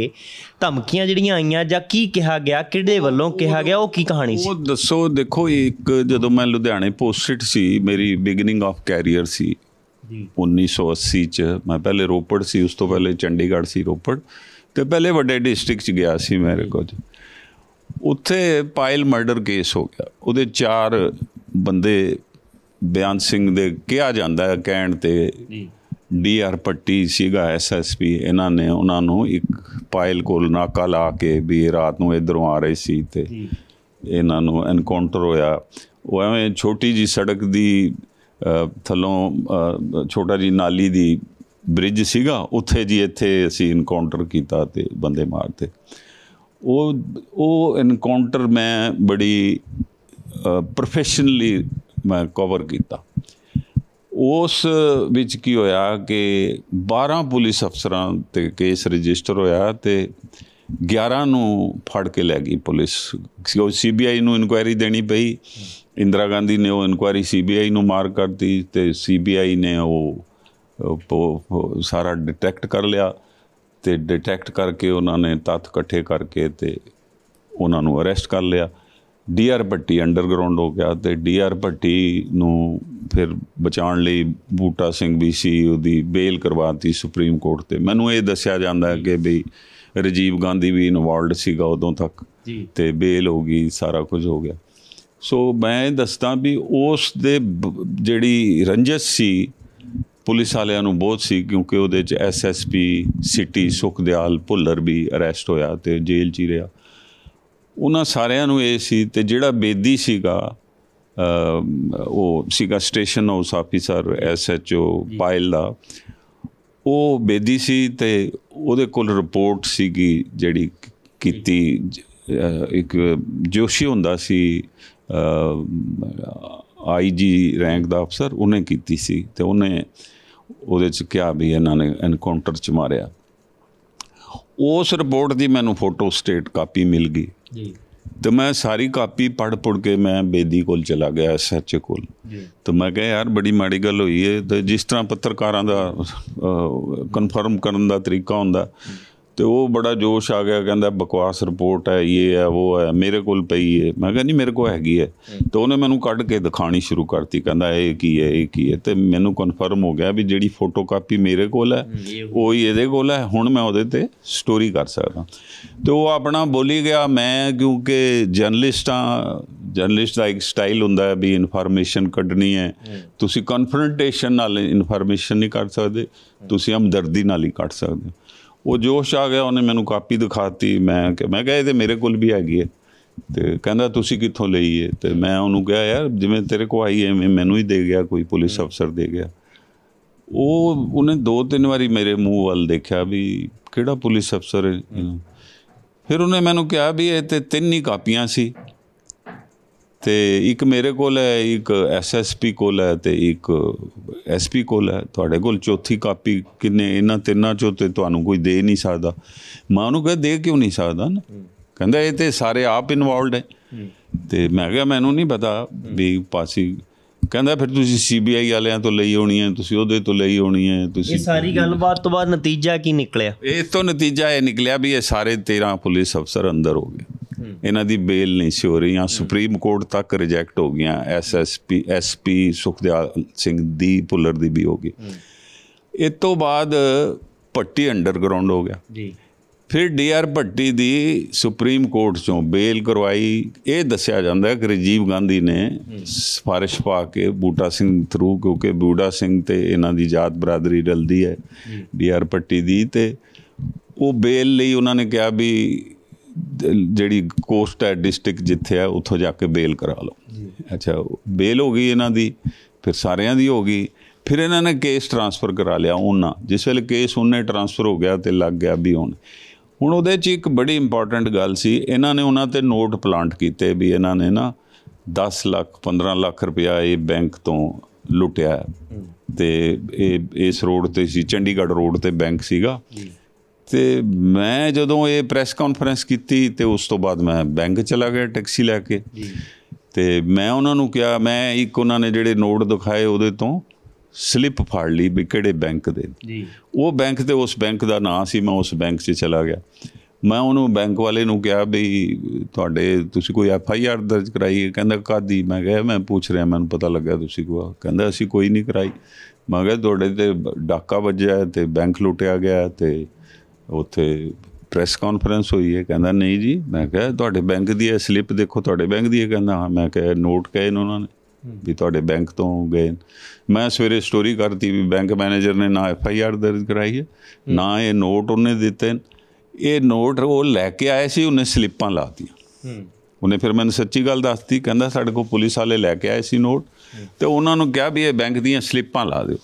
ਧਮਕੀਆਂ ਜਿਹੜੀਆਂ ਆਈਆਂ ਜਾਂ ਕੀ ਕਿਹਾ ਗਿਆ ਕਿਹਦੇ ਵੱਲੋਂ ਕਿਹਾ ਗਿਆ ਉਹ ਕੀ ਕਹਾਣੀ ਸੀ ਉਹ ਦੱਸੋ ਦੇਖੋ ਇੱਕ ਜਦੋਂ ਮੈਂ ਲੁਧਿਆਣੇ ਪੋਸਟਡ ਸੀ ਮੇਰੀ ਬਿਗਨਿੰਗ ਆਫ ਕੈਰੀਅਰ ਸੀ ਜੀ 1980 ਚ ਮੈਂ ਪਹਿਲੇ ਰੋਪੜ ਸੀ ਉਸ ਤੋਂ ਪਹਿਲੇ ਚੰਡੀਗੜ੍ਹ ਸੀ ਰੋਪੜ ਤੇ ਪਹਿਲੇ ਵੱਡੇ ਡਿਸਟ੍ਰਿਕਟ ਚ ਗਿਆ ਸੀ ਮੇਰੇ ਕੋਲ ਉੱਥੇ ਪਾਇਲ ਮਰਡਰ ਕੇਸ ਹੋ ਗਿਆ ਉਹਦੇ ਚਾਰ ਬੰਦੇ ਬਿਆਨ ਸਿੰਘ ਦੇ ਕਿਹਾ ਜਾਂਦਾ ਹੈ ਕਹਿਣ ਤੇ ਜੀ ਡੀਆਰ ਪੱਟੀ ਸੀਗਾ ਐਸਐਸਪੀ ਇਹਨਾਂ ਨੇ ਉਹਨਾਂ ਨੂੰ ਇੱਕ ਪਾਇਲ ਕੋਲ ਨਾਕਾ ਲਾ ਕੇ ਵੀ ਰਾਤ ਨੂੰ ਇਧਰੋਂ ਆ ਰਹੇ ਸੀ ਤੇ ਇਹਨਾਂ ਨੂੰ ਐਨਕਾਊਂਟਰ ਹੋਇਆ ਉਹ ਐਵੇਂ ਛੋਟੀ ਜੀ ਸੜਕ ਦੀ ਥੱਲੋਂ ਛੋਟਾ ਜੀ ਨਾਲੀ ਦੀ ਬ੍ਰਿਜ ਸੀਗਾ ਉੱਥੇ ਜੀ ਇੱਥੇ ਅਸੀਂ ਇਨਕਾਊਂਟਰ ਕੀਤਾ ਤੇ ਬੰਦੇ ਮਾਰਤੇ ਉਹ ਉਹ ਇਨਕਾਊਂਟਰ ਮੈਂ ਬੜੀ ਪ੍ਰੋਫੈਸ਼ਨਲੀ ਮੈਂ ਕਵਰ ਕੀਤਾ ਉਸ ਵਿੱਚ ਕੀ ਹੋਇਆ ਕਿ 12 ਪੁਲਿਸ ਅਫਸਰਾਂ ਤੇ ਕੇਸ ਰਜਿਸਟਰ ਹੋਇਆ ਤੇ 11 ਨੂੰ ਫੜ ਕੇ ਲੈ ਗਈ ਪੁਲਿਸ ਸੀਬੀਆਈ ਨੂੰ ਇਨਕੁਆਇਰੀ ਦੇਣੀ ਪਈ ਇੰਦਰਾ ਗਾਂਧੀ ਨੇ ਉਹ ਇਨਕੁਆਇਰੀ ਸੀਬੀਆਈ ਨੂੰ ਮਾਰ ਕਰਤੀ ਤੇ ਸੀਬੀਆਈ ਨੇ ਉਹ ਸਾਰਾ ਡਿਟੈਕਟ ਕਰ ਲਿਆ ਤੇ ਡਿਟੈਕਟ ਕਰਕੇ ਉਹਨਾਂ ਨੇ ਤੱਥ ਇਕੱਠੇ ਕਰਕੇ ਤੇ ਉਹਨਾਂ ਨੂੰ ਅਰੈਸਟ ਕਰ ਲਿਆ ਡੀਆਰ ਭੱਟੀ ਅੰਡਰਗਰਾਉਂਡ ਹੋ ਗਿਆ ਤੇ ਡੀਆਰ ਭੱਟੀ ਨੂੰ ਫਿਰ ਬਚਾਉਣ ਲਈ ਬੂਟਾ ਸਿੰਘ ਵੀ ਸੀ ਉਹਦੀ ਬੇਲ ਕਰਵਾਤੀ ਸੁਪਰੀਮ ਕੋਰਟ ਤੇ ਮੈਨੂੰ ਇਹ ਦੱਸਿਆ ਜਾਂਦਾ ਹੈ ਕਿ ਵੀ ਰਜੀਵ ਗਾਂਧੀ ਵੀ ਇਨਵੋਲਡ ਸੀਗਾ ਉਦੋਂ ਤੱਕ ਤੇ ਬੇਲ ਹੋ ਗਈ ਸਾਰਾ ਕੁਝ ਹੋ ਗਿਆ ਸੋ ਮੈਂ ਦੱਸਦਾ ਵੀ ਉਸ ਦੇ ਜਿਹੜੀ ਰੰਜਸ ਸੀ ਪੁਲਿਸ ਵਾਲਿਆਂ ਨੂੰ ਬਹੁਤ ਸੀ ਕਿਉਂਕਿ ਉਹਦੇ ਚ ਐਸਐਸਪੀ ਸਿਟੀ ਸੁਖਦਿਆਲ ਭੁੱਲਰ ਵੀ ਅਰੈਸਟ ਹੋਇਆ ਤੇ ਜੇਲ੍ਹ 'ਚ ਹੀ ਰਿਹਾ ਉਹਨਾਂ ਸਾਰਿਆਂ ਨੂੰ ਇਹ ਸੀ ਤੇ ਜਿਹੜਾ ਬੇਦੀ ਸੀਗਾ ਉਹ ਸੀਗਾ station house officer SHO Payal ਦਾ ਉਹ ਬੇਦੀ ਸੀ ਤੇ ਉਹਦੇ ਕੋਲ ਰਿਪੋਰਟ ਸੀਗੀ ਜਿਹੜੀ ਕੀਤੀ ਇੱਕ ਜੋਸ਼ੀ ਹੁੰਦਾ ਸੀ ਆਈਜੀ ਰੈਂਕ ਦਾ ਅਫਸਰ ਉਹਨੇ ਕੀਤੀ ਸੀ ਤੇ ਉਹਨੇ ਉਹਦੇ ਚ ਕਿਹਾ ਵੀ ਇਹਨਾਂ ਨੇ ਐਨਕਾਊਂਟਰ ਚ ਮਾਰਿਆ ਉਸ ਰਿਪੋਰਟ ਦੀ ਮੈਨੂੰ ਫੋਟੋ ਸਟੇਟ ਕਾਪੀ ਮਿਲ ਗਈ ਜੀ ਤੇ ਮੈਂ ਸਾਰੀ ਕਾਪੀ ਪੜ ਪੜ ਕੇ ਮੈਂ ਬੇਦੀ ਕੋਲ ਚਲਾ ਗਿਆ ਐਸਐਚਓ ਕੋਲ ਜੀ ਤੇ ਮੈਂ ਕਿਹਾ ਯਾਰ ਬੜੀ ਮਾੜੀ ਗੱਲ ਹੋਈ ਹੈ ਤੇ ਜਿਸ ਤਰ੍ਹਾਂ ਪੱਤਰਕਾਰਾਂ ਦਾ ਕਨਫਰਮ ਕਰਨ ਦਾ ਤਰੀਕਾ ਹੁੰਦਾ ਤੇ ਉਹ ਬੜਾ ਜੋਸ਼ ਆ ਗਿਆ ਕਹਿੰਦਾ ਬਕਵਾਸ ਰਿਪੋਰਟ ਹੈ ਇਹ ਹੈ ਉਹ ਹੈ ਮੇਰੇ ਕੋਲ ਪਈ ਹੈ ਮੈਂ ਕਹਿੰਦਾ ਨਹੀਂ ਮੇਰੇ ਕੋਲ ਹੈਗੀ ਹੈ ਤੇ ਉਹਨੇ ਮੈਨੂੰ ਕੱਢ ਕੇ ਦਿਖਾਣੀ ਸ਼ੁਰੂ ਕਰਤੀ ਕਹਿੰਦਾ ਇਹ ਕੀ ਹੈ ਇਹ ਕੀ ਹੈ ਤੇ ਮੈਨੂੰ ਕਨਫਰਮ ਹੋ ਗਿਆ ਵੀ ਜਿਹੜੀ ਫੋਟੋ ਕਾਪੀ ਮੇਰੇ ਕੋਲ ਹੈ ਉਹ ਹੀ ਇਹਦੇ ਕੋਲ ਹੈ ਹੁਣ ਮੈਂ ਉਹਦੇ ਤੇ ਸਟੋਰੀ ਕਰ ਸਕਦਾ ਤੇ ਉਹ ਆਪਣਾ ਬੋਲੀ ਗਿਆ ਮੈਂ ਕਿਉਂਕਿ ਜਰਨਲਿਸਟ ਆ ਜਰਨਲਿਸਟ ਦਾ ਇੱਕ ਸਟਾਈਲ ਹੁੰਦਾ ਹੈ ਵੀ ਇਨਫੋਰਮੇਸ਼ਨ ਕੱਢਣੀ ਹੈ ਤੁਸੀਂ ਕਨਫਰੰਟੇਸ਼ਨ ਨਾਲ ਇਨਫੋਰਮੇਸ਼ਨ ਨਹੀਂ ਕੱਢ ਸਕਦੇ ਤੁਸੀਂ ਹਮਦਰਦੀ ਨਾਲ ਹੀ ਕੱਢ ਸਕਦੇ ਉਹ ਜੋਸ਼ ਆ ਗਿਆ ਉਹਨੇ ਮੈਨੂੰ ਕਾਪੀ ਦਿਖਾਤੀ ਮੈਂ ਕਿ ਮੈਂ ਕਿਹਾ ਇਹ ਤੇ ਮੇਰੇ ਕੋਲ ਵੀ ਹੈਗੀ ਹੈ ਤੇ ਕਹਿੰਦਾ ਤੁਸੀਂ ਕਿੱਥੋਂ ਲਈ ਹੈ ਤੇ ਮੈਂ ਉਹਨੂੰ ਕਿਹਾ ਯਾਰ ਜਿਵੇਂ ਤੇਰੇ ਕੋ ਆਈ ਐਵੇਂ ਮੈਨੂੰ ਹੀ ਦੇ ਗਿਆ ਕੋਈ ਪੁਲਿਸ ਅਫਸਰ ਦੇ ਗਿਆ ਉਹ ਉਹਨੇ ਦੋ ਤਿੰਨ ਵਾਰੀ ਮੇਰੇ ਮੂੰਹ ਵੱਲ ਦੇਖਿਆ ਵੀ ਕਿਹੜਾ ਪੁਲਿਸ ਅਫਸਰ ਹੈ ਫਿਰ ਉਹਨੇ ਮੈਨੂੰ ਕਿਹਾ ਵੀ ਇਹ ਤੇ ਤਿੰਨ ਹੀ ਕਾਪੀਆਂ ਸੀ ਤੇ ਇੱਕ ਮੇਰੇ ਕੋਲ ਹੈ ਇੱਕ ਐਸਐਸਪੀ ਕੋਲ ਹੈ ਤੇ ਇੱਕ ਐਸਪੀ ਕੋਲ ਹੈ ਤੁਹਾਡੇ ਕੋਲ ਚੌਥੀ ਕਾਪੀ ਕਿੰਨੇ ਇਹਨਾਂ ਤਿੰਨਾਂ ਚੋਂ ਤੇ ਤੁਹਾਨੂੰ ਕੋਈ ਦੇ ਨਹੀਂ ਸਕਦਾ ਮੈਂ ਉਹਨੂੰ ਕਿਹਾ ਦੇ ਕਿਉਂ ਨਹੀਂ ਸਕਦਾ ਨਾ ਕਹਿੰਦਾ ਇਹ ਤੇ ਸਾਰੇ ਆਪ ਇਨਵੋਲਡ ਹੈ ਤੇ ਮੈਂ ਕਿਹਾ ਮੈਨੂੰ ਨਹੀਂ ਪਤਾ ਵੀ ਪਾਸੀ ਕਹਿੰਦਾ ਫਿਰ ਤੁਸੀਂ ਸੀਬੀਆਈ ਵਾਲਿਆਂ ਤੋਂ ਲਈ ਹੋਣੀ ਹੈ ਤੁਸੀਂ ਉਹਦੇ ਤੋਂ ਲਈ ਹੋਣੀ ਹੈ ਤੁਸੀਂ ਇਹ ਸਾਰੀ ਗੱਲਬਾਤ ਤੋਂ ਬਾਅਦ ਨਤੀਜਾ ਕੀ ਨਿਕਲਿਆ ਇਸ ਤੋਂ ਨਤੀਜਾ ਇਹ ਨਿਕਲਿਆ ਵੀ ਇਹ ਸਾਰੇ 13 ਪੁਲਿਸ ਅਫਸਰ ਅੰਦਰ ਹੋ ਗਏ ਇਹਨਾਂ ਦੀ ਬੇਲ ਨਹੀਂ ਸੀ ਹੋ ਰਹੀ ਆ ਸੁਪਰੀਮ ਕੋਰਟ ਤੱਕ ਰਿਜੈਕਟ ਹੋ ਗਈਆਂ ਐਸਐਸਪੀ ਐਸਪੀ ਸੁਖਦਿਆਲ ਸਿੰਘ ਦੀ ਪੁੱਲਰ ਦੀ ਵੀ ਹੋ ਗਈ ਇਸ ਤੋਂ ਬਾਅਦ ਪੱਟੀ ਅੰਡਰਗਰਾਉਂਡ ਹੋ ਗਿਆ ਜੀ ਫਿਰ ਡੀਆਰ ਭੱਟੀ ਦੀ ਸੁਪਰੀਮ ਕੋਰਟ ਚੋਂ ਬੇਲ ਕਰਵਾਈ ਇਹ ਦੱਸਿਆ ਜਾਂਦਾ ਕਿ ਰਜੀਵ ਗਾਂਧੀ ਨੇ ਸਿਫਾਰਿਸ਼ ਪਾ ਕੇ ਬੂਟਾ ਸਿੰਘ ਥਰੂ ਕਿਉਂਕਿ ਬੂਟਾ ਸਿੰਘ ਤੇ ਇਹਨਾਂ ਦੀ ਜਾਤ ਬਰਾਦਰੀ ਰਲਦੀ ਹੈ ਡੀਆਰ ਭੱਟੀ ਦੀ ਤੇ ਉਹ ਬੇਲ ਲਈ ਉਹਨਾਂ ਨੇ ਕਿਹਾ ਵੀ ਜਿਹੜੀ ਕੋਸਟ ਹੈ ਡਿਸਟ੍ਰਿਕਟ ਜਿੱਥੇ ਹੈ ਉੱਥੋਂ ਜਾ ਕੇ ਬੇਲ ਕਰਾ ਲਓ ਅੱਛਾ ਬੇਲ ਹੋ ਗਈ ਇਹਨਾਂ ਦੀ ਫਿਰ ਸਾਰਿਆਂ ਦੀ ਹੋ ਗਈ ਫਿਰ ਇਹਨਾਂ ਨੇ ਕੇਸ ਟਰਾਂਸਫਰ ਕਰਾ ਲਿਆ ਉਹਨਾਂ ਜਿਸ ਵੇਲੇ ਕੇਸ ਉਹਨੇ ਟਰਾਂਸਫਰ ਹੋ ਗਿਆ ਤੇ ਲੱਗ ਗਿਆ ਵੀ ਹੁਣ ਹੁਣ ਉਹਦੇ 'ਚ ਇੱਕ ਬੜੀ ਇੰਪੋਰਟੈਂਟ ਗੱਲ ਸੀ ਇਹਨਾਂ ਨੇ ਉਹਨਾਂ ਤੇ ਨੋਟ ਪਲਾਂਟ ਕੀਤੇ ਵੀ ਇਹਨਾਂ ਨੇ ਨਾ 10 ਲੱਖ 15 ਲੱਖ ਰੁਪਇਆ ਇਹ ਬੈਂਕ ਤੋਂ ਲੁੱਟਿਆ ਤੇ ਇਹ ਇਸ ਰੋਡ ਤੇ ਸੀ ਚੰਡੀਗੜ੍ਹ ਰੋਡ ਤੇ ਬੈਂਕ ਸੀਗਾ ਤੇ ਮੈਂ ਜਦੋਂ ਇਹ ਪ੍ਰੈਸ ਕਾਨਫਰੰਸ ਕੀਤੀ ਤੇ ਉਸ ਤੋਂ ਬਾਅਦ ਮੈਂ ਬੈਂਕ ਚਲਾ ਗਿਆ ਟੈਕਸੀ ਲੈ ਕੇ ਜੀ ਤੇ ਮੈਂ ਉਹਨਾਂ ਨੂੰ ਕਿਹਾ ਮੈਂ ਇੱਕ ਉਹਨਾਂ ਨੇ ਜਿਹੜੇ ਨੋਟ ਦਿਖਾਏ ਉਹਦੇ ਤੋਂ ਸਲਿੱਪ ਫੜ ਲਈ ਵੀ ਕਿਹੜੇ ਬੈਂਕ ਦੇ ਜੀ ਉਹ ਬੈਂਕ ਤੇ ਉਸ ਬੈਂਕ ਦਾ ਨਾਂ ਸੀ ਮੈਂ ਉਸ ਬੈਂਕ 'ਚ ਚਲਾ ਗਿਆ ਮੈਂ ਉਹਨੂੰ ਬੈਂਕ ਵਾਲੇ ਨੂੰ ਕਿਹਾ ਵੀ ਤੁਹਾਡੇ ਤੁਸੀਂ ਕੋਈ ਐਫ ਆਈ ਆਰ ਦਰਜ ਕਰਾਈ ਹੈ ਕਹਿੰਦਾ ਕਾਦੀ ਮੈਂ ਕਿਹਾ ਮੈਂ ਪੁੱਛ ਰਿਹਾ ਮੈਨੂੰ ਪਤਾ ਲੱਗਾ ਤੁਸੀਂ ਕੋ ਕਹਿੰਦਾ ਅਸੀਂ ਕੋਈ ਨਹੀਂ ਕਰਾਈ ਮੈਂ ਕਿਹਾ ਤੁਹਾਡੇ ਤੇ ਡਾਕਾ ਵੱਜਿਆ ਤੇ ਬੈਂਕ ਲੁੱਟਿਆ ਗਿਆ ਤੇ ਉੱਥੇ ਪ੍ਰੈਸ ਕਾਨਫਰੰਸ ਹੋਈ ਹੈ ਕਹਿੰਦਾ ਨਹੀਂ ਜੀ ਮੈਂ ਕਿਹਾ ਤੁਹਾਡੇ ਬੈਂਕ ਦੀ ਇਹ ਸਲਿੱਪ ਦੇਖੋ ਤੁਹਾਡੇ ਬੈਂਕ ਦੀ ਹੈ ਕਹਿੰਦਾ ਹਾਂ ਮੈਂ ਕਿਹਾ ਨੋਟ ਕਹੇ ਨੇ ਉਹਨਾਂ ਨੇ ਵੀ ਤੁਹਾਡੇ ਬੈਂਕ ਤੋਂ ਗਏ ਮੈਂ ਸਵੇਰੇ ਸਟੋਰੀ ਕਰਤੀ ਵੀ ਬੈਂਕ ਮੈਨੇਜਰ ਨੇ ਨਾ ਐਫ ਆਈ ਆਰ ਦਰਜ ਕਰਾਈ ਹੈ ਨਾ ਇਹ ਨੋਟ ਉਹਨੇ ਦਿੱਤੇ ਇਹ ਨੋਟ ਉਹ ਲੈ ਕੇ ਆਏ ਸੀ ਉਹਨੇ ਸਲਿੱਪਾਂ ਲਾਤੀਆਂ ਉਹਨੇ ਫਿਰ ਮੈਨੂੰ ਸੱਚੀ ਗੱਲ ਦੱਸਤੀ ਕਹਿੰਦਾ ਸਾਡੇ ਕੋਲ ਪੁਲਿਸ ਵਾਲੇ ਲੈ ਕੇ ਆਏ ਸੀ ਨੋਟ ਤੇ ਉਹਨਾਂ ਨੂੰ ਕਿਹਾ ਵੀ ਇਹ ਬੈਂਕ ਦੀਆਂ ਸਲਿੱਪਾਂ ਲਾ ਦਿਓ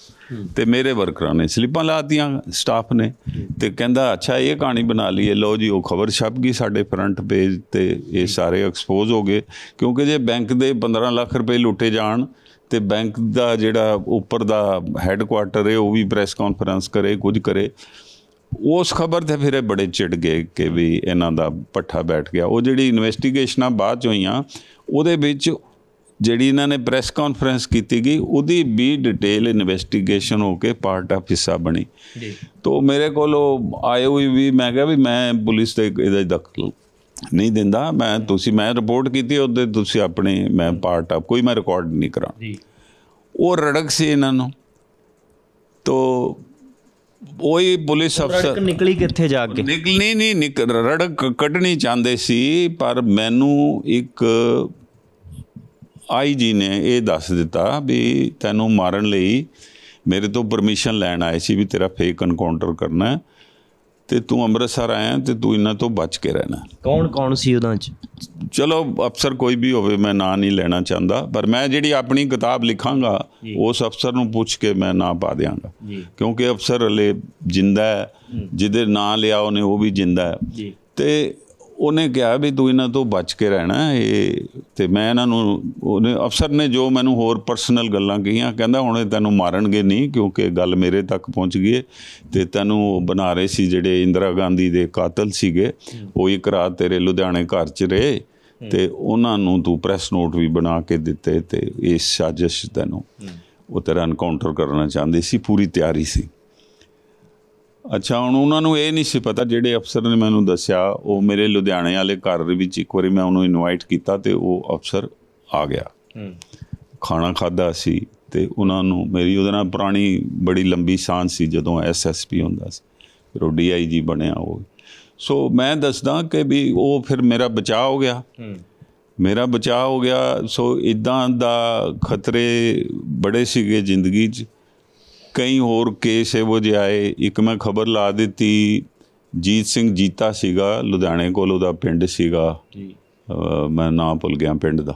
ਤੇ ਮੇਰੇ ਵਰਕਰਾਂ ਨੇ ਸਲਿੱਪਾਂ ਲਾਤੀਆਂ ਸਟਾਫ ਨੇ ਤੇ ਕਹਿੰਦਾ ਅੱਛਾ ਇਹ ਕਹਾਣੀ ਬਣਾ ਲਈਏ ਲਓ ਜੀ ਉਹ ਖਬਰ ਛਪ ਗਈ ਸਾਡੇ ਫਰੰਟ ਪੇਜ ਤੇ ਇਹ ਸਾਰੇ ਐਕਸਪੋਜ਼ ਹੋ ਗਏ ਕਿਉਂਕਿ ਜੇ ਬੈਂਕ ਦੇ 15 ਲੱਖ ਰੁਪਏ ਲੁੱਟੇ ਜਾਣ ਤੇ ਬੈਂਕ ਦਾ ਜਿਹੜਾ ਉੱਪਰ ਦਾ ਹੈੱਡਕੁਆਰਟਰ ਹੈ ਉਹ ਵੀ ਪ੍ਰੈਸ ਕਾਨਫਰੰਸ ਕਰੇ ਕੁਝ ਕਰੇ ਉਸ ਖਬਰ ਤੇ ਫਿਰ ਬੜੇ ਚਿੜ ਗਏ ਕਿ ਵੀ ਇਹਨਾਂ ਦਾ ਪੱਠਾ ਬੈਠ ਗਿਆ ਉਹ ਜਿਹੜੀ ਇਨਵੈਸਟੀਗੇਸ਼ਨਾਂ ਬਾਅਦ ਚ ਹੋਈਆਂ ਉਹਦੇ ਵਿੱਚ ਜਿਹੜੀ ਇਹਨਾਂ ਨੇ ਪ੍ਰੈਸ ਕਾਨਫਰੰਸ ਕੀਤੀ ਗਈ ਉਹਦੀ ਵੀ ਡਿਟੇਲ ਇਨਵੈਸਟੀਗੇਸ਼ਨ ਹੋ ਕੇ ਪਾਰਟ ਆਫ ਹਿੱਸਾ ਬਣੀ ਜੀ ਤੋਂ ਮੇਰੇ ਕੋਲ ਉਹ ਆਏ ਹੋਈ ਵੀ ਮੈਂ ਕਿਹਾ ਵੀ ਮੈਂ ਪੁਲਿਸ ਤੇ ਇਹਦਾ ਦਖਲ ਨਹੀਂ ਦਿੰਦਾ ਮੈਂ ਤੁਸੀਂ ਮੈਂ ਰਿਪੋਰਟ ਕੀਤੀ ਉਹਦੇ ਤੁਸੀਂ ਆਪਣੇ ਮੈਂ ਪਾਰਟ ਆਫ ਕੋਈ ਮੈਂ ਰਿਕਾਰਡ ਨਹੀਂ ਕਰਾਂ ਜੀ ਉਹ ਰੜਕ ਸੀ ਇਹਨਾਂ ਨੂੰ ਤੋਂ ਉਹੀ ਪੁਲਿਸ ਅਫਸਰ ਰੜਕ ਨਿਕਲੀ ਕਿੱਥੇ ਜਾ ਕੇ ਨਹੀਂ ਨਹੀਂ ਰੜਕ ਕੱਢਣੀ ਚਾਹੁੰਦੇ ਸੀ ਪਰ ਮੈਨੂੰ ਇੱਕ ਆਈ ਜੀ ਨੇ ਇਹ ਦੱਸ ਦਿੱਤਾ ਵੀ ਤੈਨੂੰ ਮਾਰਨ ਲਈ ਮੇਰੇ ਤੋਂ ਪਰਮਿਸ਼ਨ ਲੈਣ ਆਏ ਸੀ ਵੀ ਤੇਰਾ ਫੇਕ ਐਨਕਾਊਂਟਰ ਕਰਨਾ ਤੇ ਤੂੰ ਅੰਮ੍ਰਿਤਸਰ ਆਇਆ ਤੇ ਤੂੰ ਇਹਨਾਂ ਤੋਂ ਬਚ ਕੇ ਰਹਿਣਾ ਕੌਣ ਕੌਣ ਸੀ ਉਹਨਾਂ 'ਚ ਚਲੋ ਅਫਸਰ ਕੋਈ ਵੀ ਹੋਵੇ ਮੈਂ ਨਾਂ ਨਹੀਂ ਲੈਣਾ ਚਾਹੁੰਦਾ ਪਰ ਮੈਂ ਜਿਹੜੀ ਆਪਣੀ ਕਿਤਾਬ ਲਿਖਾਂਗਾ ਉਸ ਅਫਸਰ ਨੂੰ ਪੁੱਛ ਕੇ ਮੈਂ ਨਾਂ ਪਾ ਦਿਆਂਗਾ ਕਿਉਂਕਿ ਅਫਸਰ ਹਲੇ ਜਿੰਦਾ ਹੈ ਜਿਹਦੇ ਨਾਂ ਲਿਆ ਉਹਨੇ ਉਹ ਵੀ ਜਿੰਦਾ ਹੈ ਤੇ ਉਹਨੇ ਕਿਹਾ ਵੀ ਤੂੰ ਇਹਨਾਂ ਤੋਂ ਬਚ ਕੇ ਰਹਿਣਾ ਇਹ ਤੇ ਮੈਂ ਇਹਨਾਂ ਨੂੰ ਉਹਨੇ ਅਫਸਰ ਨੇ ਜੋ ਮੈਨੂੰ ਹੋਰ ਪਰਸਨਲ ਗੱਲਾਂ ਕਹੀਆਂ ਕਹਿੰਦਾ ਹੁਣ ਇਹ ਤੈਨੂੰ ਮਾਰਨਗੇ ਨਹੀਂ ਕਿਉਂਕਿ ਗੱਲ ਮੇਰੇ ਤੱਕ ਪਹੁੰਚ ਗਈ ਹੈ ਤੇ ਤੈਨੂੰ ਬਣਾ ਰਹੇ ਸੀ ਜਿਹੜੇ ਇੰਦਰਾ ਗਾਂਧੀ ਦੇ ਕਾਤਲ ਸੀਗੇ ਉਹ ਇੱਕ ਰਾਤ ਤੇਰੇ ਲੁਧਿਆਣੇ ਘਰ 'ਚ ਰਹੇ ਤੇ ਉਹਨਾਂ ਨੂੰ ਤੂੰ ਪ੍ਰੈਸ ਨੋਟ ਵੀ ਬਣਾ ਕੇ ਦਿੱਤੇ ਤੇ ਇਹ ਸਾਜ਼ਿਸ਼ ਤੈਨੂੰ ਉਹ ਤੇਰਾ ਐਨਕਾਊਂਟਰ ਕਰਨਾ ਚਾਹੁੰਦੇ ਸੀ ਪੂਰੀ ਤਿਆਰੀ ਸੀ ਅੱਛਾ ਹੁਣ ਉਹਨਾਂ ਨੂੰ ਇਹ ਨਹੀਂ ਸੀ ਪਤਾ ਜਿਹੜੇ ਅਫਸਰ ਨੇ ਮੈਨੂੰ ਦੱਸਿਆ ਉਹ ਮੇਰੇ ਲੁਧਿਆਣੇ ਵਾਲੇ ਘਰ ਦੇ ਵਿੱਚ ਇੱਕ ਵਾਰੀ ਮੈਂ ਉਹਨੂੰ ਇਨਵਾਈਟ ਕੀਤਾ ਤੇ ਉਹ ਅਫਸਰ ਆ ਗਿਆ ਹੂੰ ਖਾਣਾ ਖਾਦਾ ਸੀ ਤੇ ਉਹਨਾਂ ਨੂੰ ਮੇਰੀ ਉਹਦੇ ਨਾਲ ਪੁਰਾਣੀ ਬੜੀ ਲੰਬੀ ਸਾਂਝ ਸੀ ਜਦੋਂ ਐਸਐਸਪੀ ਹੁੰਦਾ ਸੀ ਫਿਰ ਉਹ ਡੀਆਈਜੀ ਬਣਿਆ ਉਹ ਸੋ ਮੈਂ ਦੱਸਦਾ ਕਿ ਵੀ ਉਹ ਫਿਰ ਮੇਰਾ ਬਚਾਅ ਹੋ ਗਿਆ ਹੂੰ ਮੇਰਾ ਬਚਾਅ ਹੋ ਗਿਆ ਸੋ ਇਦਾਂ ਦਾ ਖਤਰੇ ਬੜੇ ਸੀਗੇ ਜ਼ਿੰਦਗੀ 'ਚ ਕਈ ਹੋਰ ਕੇਸ ਇਹੋ ਜਿਹੇ ਆਏ ਇੱਕ ਮੈਂ ਖਬਰ ਲਾ ਦਿੱਤੀ ਜੀਤ ਸਿੰਘ ਜੀਤਾ ਸੀਗਾ ਲੁਧਿਆਣੇ ਕੋਲ ਉਹਦਾ ਪਿੰਡ ਸੀਗਾ ਜੀ ਮੈਂ ਨਾਮ ਭੁੱਲ ਗਿਆ ਪਿੰਡ ਦਾ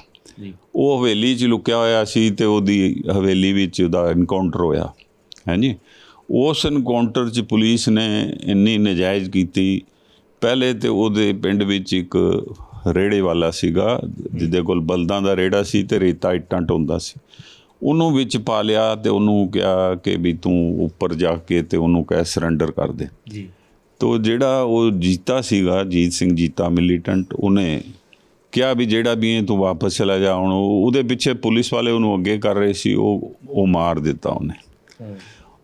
ਉਹ ਹਵੇਲੀ 'ਚ ਲੁਕਿਆ ਹੋਇਆ ਸੀ ਤੇ ਉਹਦੀ ਹਵੇਲੀ ਵਿੱਚ ਉਹਦਾ ਐਨਕਾਊਂਟਰ ਹੋਇਆ ਜੀ ਉਸ ਐਨਕਾਊਂਟਰ 'ਚ ਪੁਲਿਸ ਨੇ ਇੰਨੀ ਨਜਾਇਜ਼ ਕੀਤੀ ਪਹਿਲੇ ਤੇ ਉਹਦੇ ਪਿੰਡ ਵਿੱਚ ਇੱਕ ਰੇੜੇ ਵਾਲਾ ਸੀਗਾ ਜਿਹਦੇ ਕੋਲ ਬਲਦਾਂ ਦਾ ਰੇੜਾ ਸੀ ਤੇ ਰੇਤਾ ਇੱਟਾਂ ਢੋਂਦਾ ਸੀ ਉਹਨੂੰ ਵਿੱਚ ਪਾ ਲਿਆ ਤੇ ਉਹਨੂੰ ਕਿਹਾ ਕਿ ਵੀ ਤੂੰ ਉੱਪਰ ਜਾ ਕੇ ਤੇ ਉਹਨੂੰ ਕਹਿ ਸਰੈਂਡਰ ਕਰ ਦੇ ਜੀ ਤੋਂ ਜਿਹੜਾ ਉਹ ਜੀਤਾ ਸੀਗਾ ਜੀਤ ਸਿੰਘ ਜੀਤਾ ਮਿਲੀਟੈਂਟ ਉਹਨੇ ਕਿਹਾ ਵੀ ਜਿਹੜਾ ਵੀ ਤੂੰ ਵਾਪਸ ਚਲਾ ਜਾ ਹੁਣ ਉਹਦੇ ਪਿੱਛੇ ਪੁਲਿਸ ਵਾਲੇ ਉਹਨੂੰ ਅੱਗੇ ਕਰ ਰਹੇ ਸੀ ਉਹ ਉਹ ਮਾਰ ਦਿੱਤਾ ਉਹਨੇ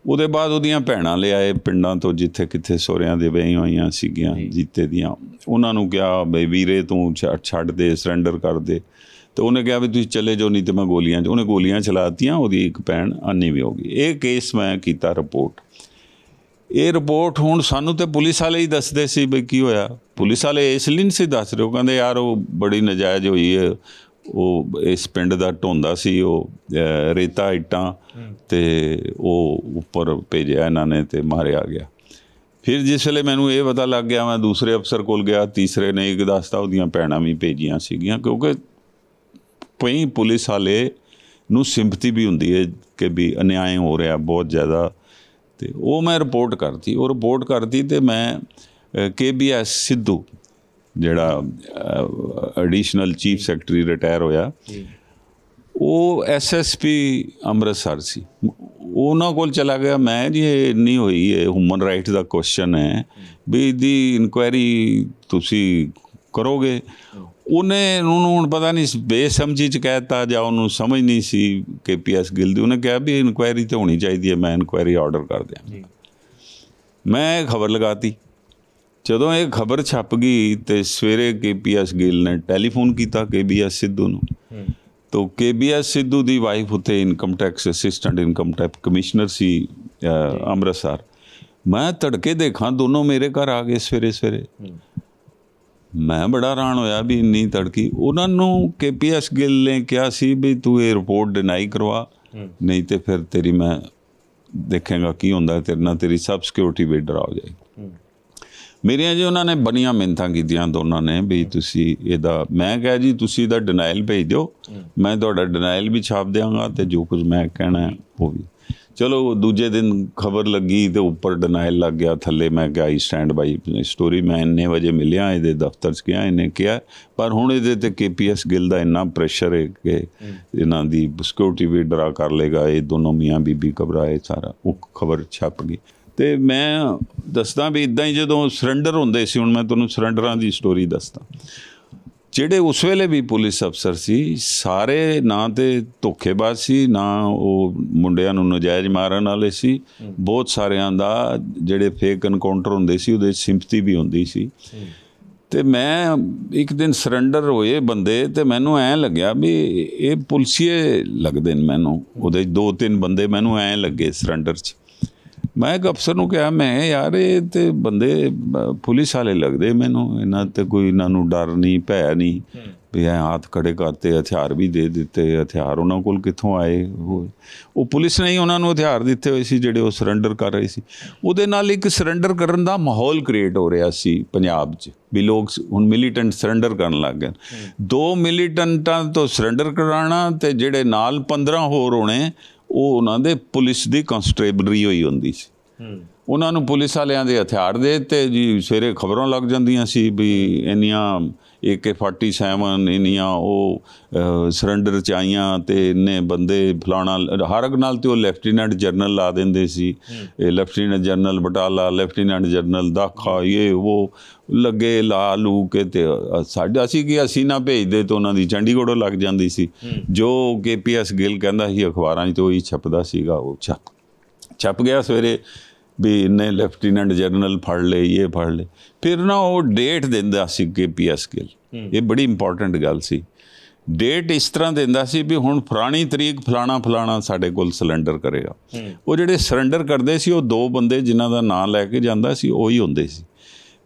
ਉਹਦੇ ਬਾਅਦ ਉਹਦੀਆਂ ਭੈਣਾਂ ਲੈ ਆਏ ਪਿੰਡਾਂ ਤੋਂ ਜਿੱਥੇ ਕਿੱਥੇ ਸੋਰਿਆਂ ਦੇ ਵਹੀਂ ਹੋਈਆਂ ਸੀਗੀਆਂ ਜੀਤੇ ਦੀਆਂ ਉਹਨਾਂ ਨੂੰ ਕਿਹਾ ਬਈ ਵੀਰੇ ਤੂੰ ਛੱਡ ਦੇ ਸਰੈਂਡਰ ਕਰ ਦੇ ਤੇ ਉਹਨੇ ਕਿਹਾ ਵੀ ਤੁਸੀਂ ਚਲੇ ਜਾਓ ਨਹੀਂ ਤੇ ਮੈਂ ਗੋਲੀਆਂ ਚ ਉਹਨੇ ਗੋਲੀਆਂ ਚਲਾਤੀਆਂ ਉਹਦੀ ਇੱਕ ਭੈਣ ਅੰਨੀ ਵੀ ਹੋ ਗਈ ਇਹ ਕੇਸ ਮੈਂ ਕੀਤਾ ਰਿਪੋਰਟ ਇਹ ਰਿਪੋਰਟ ਹੁਣ ਸਾਨੂੰ ਤੇ ਪੁਲਿਸ ਵਾਲੇ ਹੀ ਦੱਸਦੇ ਸੀ ਵੀ ਕੀ ਹੋਇਆ ਪੁਲਿਸ ਵਾਲੇ ਇਸ ਲਈ ਨਹੀਂ ਸੀ ਦੱਸ ਰਹੇ ਉਹ ਕਹਿੰਦੇ ਯਾਰ ਉਹ ਬੜੀ ਨਜਾਇਜ਼ ਹੋਈ ਹੈ ਉਹ ਇਸ ਪਿੰਡ ਦਾ ਢੋਂਦਾ ਸੀ ਉਹ ਰੇਤਾ ਇੱਟਾਂ ਤੇ ਉਹ ਉੱਪਰ ਭੇਜਿਆ ਇਹਨਾਂ ਨੇ ਤੇ ਮਾਰਿਆ ਗਿਆ ਫਿਰ ਜਿਸ ਵੇਲੇ ਮੈਨੂੰ ਇਹ ਪਤਾ ਲੱਗ ਗਿਆ ਮੈਂ ਦੂਸਰੇ ਅਫਸਰ ਕੋਲ ਗਿਆ ਤੀਸਰੇ ਨੇ ਇੱਕ ਦੱਸਤਾ ਉਹਦੀਆਂ ਪੈਣਾ ਵੀ ਭੇਜੀਆਂ ਸੀਗੀਆਂ ਕਿਉਂਕਿ ਪਈ ਪੁਲਿਸ ਵਾਲੇ ਨੂੰ ਸਿੰਪਥੀ ਵੀ ਹੁੰਦੀ ਹੈ ਕਿ ਵੀ ਅਨਿਆਏ ਹੋ ਰਿਹਾ ਬਹੁਤ ਜ਼ਿਆਦਾ ਤੇ ਉਹ ਮੈਂ ਰਿਪੋਰਟ ਕਰਤੀ ਉਹ ਰਿਪੋਰਟ ਕਰਤੀ ਤੇ ਮੈਂ ਕੇਬੀਐਸ ਸਿੱਧੂ ਜਿਹੜਾ ਐਡੀਸ਼ਨਲ ਚੀਫ ਸੈਕਟਰੀ ਰਿਟਾਇਰ ਹੋਇਆ ਉਹ ਐਸਐਸਪੀ ਅੰਮ੍ਰਿਤਸਰ ਸੀ ਉਹਨਾਂ ਕੋਲ ਚਲਾ ਗਿਆ ਮੈਂ ਜੀ ਇਹ ਨਹੀਂ ਹੋਈ ਇਹ ਹਿਊਮਨ ਰਾਈਟ ਦਾ ਕੁਐਸਚਨ ਹੈ ਵੀ ਦੀ ਇਨਕੁਆਇਰੀ ਤੁਸੀਂ ਕਰੋਗੇ ਉਹਨੇ ਉਹਨੂੰ ਹੁਣ ਪਤਾ ਨਹੀਂ ਬੇਸਮਝੀ ਚ ਕਹਿਤਾ ਜਾਂ ਉਹਨੂੰ ਸਮਝ ਨਹੀਂ ਸੀ ਕੇਪੀਐਸ ਗਿੱਲ ਦੀ ਉਹਨੇ ਕਿਹਾ ਵੀ ਇਨਕੁਆਇਰੀ ਤੇ ਹੋਣੀ ਚਾਹੀਦੀ ਹੈ ਮੈਂ ਇਨਕੁਆਇਰੀ ਆਰਡਰ ਕਰ ਦਿਆਂ ਜੀ ਮੈਂ ਖਬਰ ਲਗਾਤੀ ਜਦੋਂ ਇਹ ਖਬਰ ਛਪ ਗਈ ਤੇ ਸਵੇਰੇ ਕੇਪੀਐਸ ਗਿੱਲ ਨੇ ਟੈਲੀਫੋਨ ਕੀਤਾ ਕੇਬੀਐਸ ਸਿੱਧੂ ਨੂੰ ਤੋ ਕੇਬੀਐਸ ਸਿੱਧੂ ਦੀ ਵਾਈਫ ਉਤੇ income tax assistant income tax commissioner ਸੀ ਅੰਮ੍ਰਿਤਸਰ ਮੈਂ ਤੜਕੇ ਦੇਖਾਂ ਦੋਨੋਂ ਮੇਰੇ ਘਰ ਆ ਗਏ ਸਵੇਰੇ ਸਵੇਰੇ ਮੈਂ ਬੜਾ ਹੈਰਾਨ ਹੋਇਆ ਵੀ ਇੰਨੀ ਤੜਕੀ ਉਹਨਾਂ ਨੂੰ ਕੇਪੀਐਸ ਗਿੱਲ ਨੇ ਕਿਹਾ ਸੀ ਵੀ ਤੂੰ ਇਹ ਰਿਪੋਰਟ ਡਿਨਾਈ ਕਰਵਾ ਨਹੀਂ ਤੇ ਫਿਰ ਤੇਰੀ ਮੈਂ ਦੇਖੇਗਾ ਕੀ ਹੁੰਦਾ ਤੇਰੇ ਨਾਲ ਤੇਰੀ ਸਬ ਸਿਕਿਉਰਿਟੀ ਵਿਡਰਾ ਹੋ ਜਾਏਗੀ ਮੇਰੀਆਂ ਜੀ ਉਹਨਾਂ ਨੇ ਬਣੀਆਂ ਮਿੰਤਾਂ ਕੀਤੀਆਂ ਦੋਨਾਂ ਨੇ ਵੀ ਤੁਸੀਂ ਇਹਦਾ ਮੈਂ ਕਹਾਂ ਜੀ ਤੁਸੀਂ ਇਹਦਾ ਡਿਨਾਈਲ ਭੇਜ ਦਿਓ ਮੈਂ ਤੁਹਾਡਾ ਡਿਨਾਈਲ ਵੀ ਛਾਪ ਦੇਵਾਂਗਾ ਤੇ ਜੋ ਕੁਝ ਮੈਂ ਕਹਿਣਾ ਉਹ ਵੀ ਚਲੋ ਦੂਜੇ ਦਿਨ ਖਬਰ ਲੱਗੀ ਤੇ ਉੱਪਰ ਡਿਨਾਇਲ ਲੱਗ ਗਿਆ ਥੱਲੇ ਮੈਂ ਕਿਹਾ ਆਈ ਸਟੈਂਡ ਬਾਈ ਸਟੋਰੀ ਮੈਂ ਇੰਨੇ ਵਜੇ ਮਿਲਿਆ ਇਹਦੇ ਦਫ਼ਤਰ 'ਚ ਗਿਆ ਇਹਨੇ ਕਿਹਾ ਪਰ ਹੁਣ ਇਹਦੇ ਤੇ ਕੇਪੀਐਸ ਗਿਲ ਦਾ ਇੰਨਾ ਪ੍ਰੈਸ਼ਰ ਹੈ ਕਿ ਇਹਨਾਂ ਦੀ ਸਿਕਿਉਰਿਟੀ ਵੀ ਡਰਾ ਕਰ ਲੇਗਾ ਇਹ ਦੋਨੋਂ ਮੀਆਂ ਬੀਬੀ ਘਬਰਾਏ ਸਾਰਾ ਉਹ ਖਬਰ ਛਪ ਗਈ ਤੇ ਮੈਂ ਦੱਸਦਾ ਵੀ ਇਦਾਂ ਹੀ ਜਦੋਂ ਸਰੈਂਡਰ ਹੁੰਦੇ ਸੀ ਹੁਣ ਮੈਂ ਤੁਹਾਨੂੰ ਸਰੈਂਡਰਾਂ ਦੀ ਸਟੋਰੀ ਦੱਸਦਾ ਜਿਹੜੇ ਉਸ ਵੇਲੇ ਵੀ ਪੁਲਿਸ ਅਫਸਰ ਸੀ ਸਾਰੇ ਨਾ ਤੇ ਧੋਖੇਬਾਜ਼ ਸੀ ਨਾ ਉਹ ਮੁੰਡਿਆਂ ਨੂੰ ਨਜਾਇਜ਼ ਮਾਰਨ ਵਾਲੇ ਸੀ ਬਹੁਤ ਸਾਰਿਆਂ ਦਾ ਜਿਹੜੇ ਫੇਕ ਐਨਕਾਊਂਟਰ ਹੁੰਦੇ ਸੀ ਉਹਦੇ ਸਿੰਪਥੀ ਵੀ ਹੁੰਦੀ ਸੀ ਤੇ ਮੈਂ ਇੱਕ ਦਿਨ ਸਰੈਂਡਰ ਹੋਏ ਬੰਦੇ ਤੇ ਮੈਨੂੰ ਐ ਲੱਗਿਆ ਵੀ ਇਹ ਪੁਲਸੀਏ ਲੱਗਦੇ ਨੇ ਮੈਨੂੰ ਉਹਦੇ ਦੋ ਤਿੰਨ ਬੰਦੇ ਮੈਨੂੰ ਐ ਲੱਗੇ ਸਰੈਂਡਰ 'ਚ ਮੈਂ ਇੱਕ ਅਫਸਰ ਨੂੰ ਕਿਹਾ ਮੈਂ ਯਾਰ ਇਹ ਤੇ ਬੰਦੇ ਪੁਲਿਸ ਵਾਲੇ ਲੱਗਦੇ ਮੈਨੂੰ ਇਹਨਾਂ ਤੇ ਕੋਈ ਇਹਨਾਂ ਨੂੰ ਡਰ ਨਹੀਂ ਭੈ ਨਹੀਂ ਵੀ ਐ ਹੱਥ ਖੜੇ ਕਰਤੇ ਹਥਿਆਰ ਵੀ ਦੇ ਦਿੱਤੇ ਹਥਿਆਰ ਉਹਨਾਂ ਕੋਲ ਕਿੱਥੋਂ ਆਏ ਉਹ ਪੁਲਿਸ ਨੇ ਹੀ ਉਹਨਾਂ ਨੂੰ ਹਥਿਆਰ ਦਿੱਤੇ ਹੋਏ ਸੀ ਜਿਹੜੇ ਉਹ ਸਰੈਂਡਰ ਕਰ ਰਹੇ ਸੀ ਉਹਦੇ ਨਾਲ ਇੱਕ ਸਰੈਂਡਰ ਕਰਨ ਦਾ ਮਾਹੌਲ ਕ੍ਰੀਏਟ ਹੋ ਰਿਹਾ ਸੀ ਪੰਜਾਬ 'ਚ ਵੀ ਲੋਕ ਹੁਣ ਮਿਲੀਟੈਂਟ ਸਰੈਂਡਰ ਕਰਨ ਲੱਗ ਗਏ ਦੋ ਮਿਲੀਟੈਂਟਾਂ ਤੋਂ ਸਰੈਂਡਰ ਕਰਾਣਾ ਤੇ ਜਿਹੜੇ ਨਾਲ 15 ਹੋਰ ਹੋਣੇ ਉਹ ਉਹਨਾਂ ਦੇ ਪੁਲਿਸ ਦੀ ਕਨਸਟੇਬਲਰੀ ਹੋਈ ਹੁੰਦੀ ਸੀ ਉਹਨਾਂ ਨੂੰ ਪੁਲਿਸ ਵਾਲਿਆਂ ਦੇ ਹਥਿਆਰ ਦੇ ਤੇ ਜੀ ਸਵੇਰੇ ਖਬਰਾਂ ਲੱਗ ਜਾਂਦੀਆਂ ਸੀ ਵੀ ਇੰਨੀਆਂ AK47 ਇੰਨੀਆਂ ਉਹ ਸਰੈਂਡਰ ਚ ਆਈਆਂ ਤੇ ਇੰਨੇ ਬੰਦੇ ਫਲਾਣਾ ਹਰਗ ਨਾਲ ਤੇ ਉਹ ਲੈਫਟੀਨੈਂਟ ਜਨਰਲ ਲਾ ਦਿੰਦੇ ਸੀ ਇਹ lieutenant general Batala lieutenant general Dakha ਇਹ ਉਹ ਲੱਗੇ ਲਾ ਲੂ ਕੇ ਤੇ ਸਾਡੇ ਅਸੀਂ ਕੀ ਅਸੀਂ ਨਾ ਭੇਜਦੇ ਤੇ ਉਹਨਾਂ ਦੀ ਚੰਡੀਗੜ੍ਹੋਂ ਲੱਗ ਜਾਂਦੀ ਸੀ ਜੋ ਕੇਪੀਐਸ ਗਿੱਲ ਕਹਿੰਦਾ ਸੀ ਅਖਬਾਰਾਂ 'ਚ ਤੇ ਹੀ ਛਪਦਾ ਸੀਗਾ ਉਹ ਛਪ ਛਪ ਗਿਆ ਸਵੇਰੇ ਵੀ ਇਹਨੇ ਲੈਫਟੀਨੈਂਟ ਜਨਰਲ ਫੜ ਲਏ ਇਹ ਫੜ ਲਏ ਫਿਰ ਨਾ ਉਹ ਡੇਟ ਦਿੰਦਾ ਸੀ ਕੇਪੀਐਸ ਗਿੱਲ ਇਹ ਬੜੀ ਇੰਪੋਰਟੈਂਟ ਗੱਲ ਸੀ ਡੇਟ ਇਸ ਤਰ੍ਹਾਂ ਦਿੰਦਾ ਸੀ ਵੀ ਹੁਣ ਫਲਾਣੀ ਤਰੀਕ ਫਲਾਣਾ ਫਲਾਣਾ ਸਾਡੇ ਕੋਲ ਸਿਲੰਡਰ ਕਰੇਗਾ ਉਹ ਜਿਹੜੇ ਸਰੈਂਡਰ ਕਰਦੇ ਸੀ ਉਹ ਦੋ ਬੰਦੇ ਜਿਨ੍ਹਾਂ ਦਾ ਨਾਮ ਲੈ ਕੇ ਜਾਂਦਾ ਸੀ ਉਹੀ ਹੁੰਦੇ ਸੀ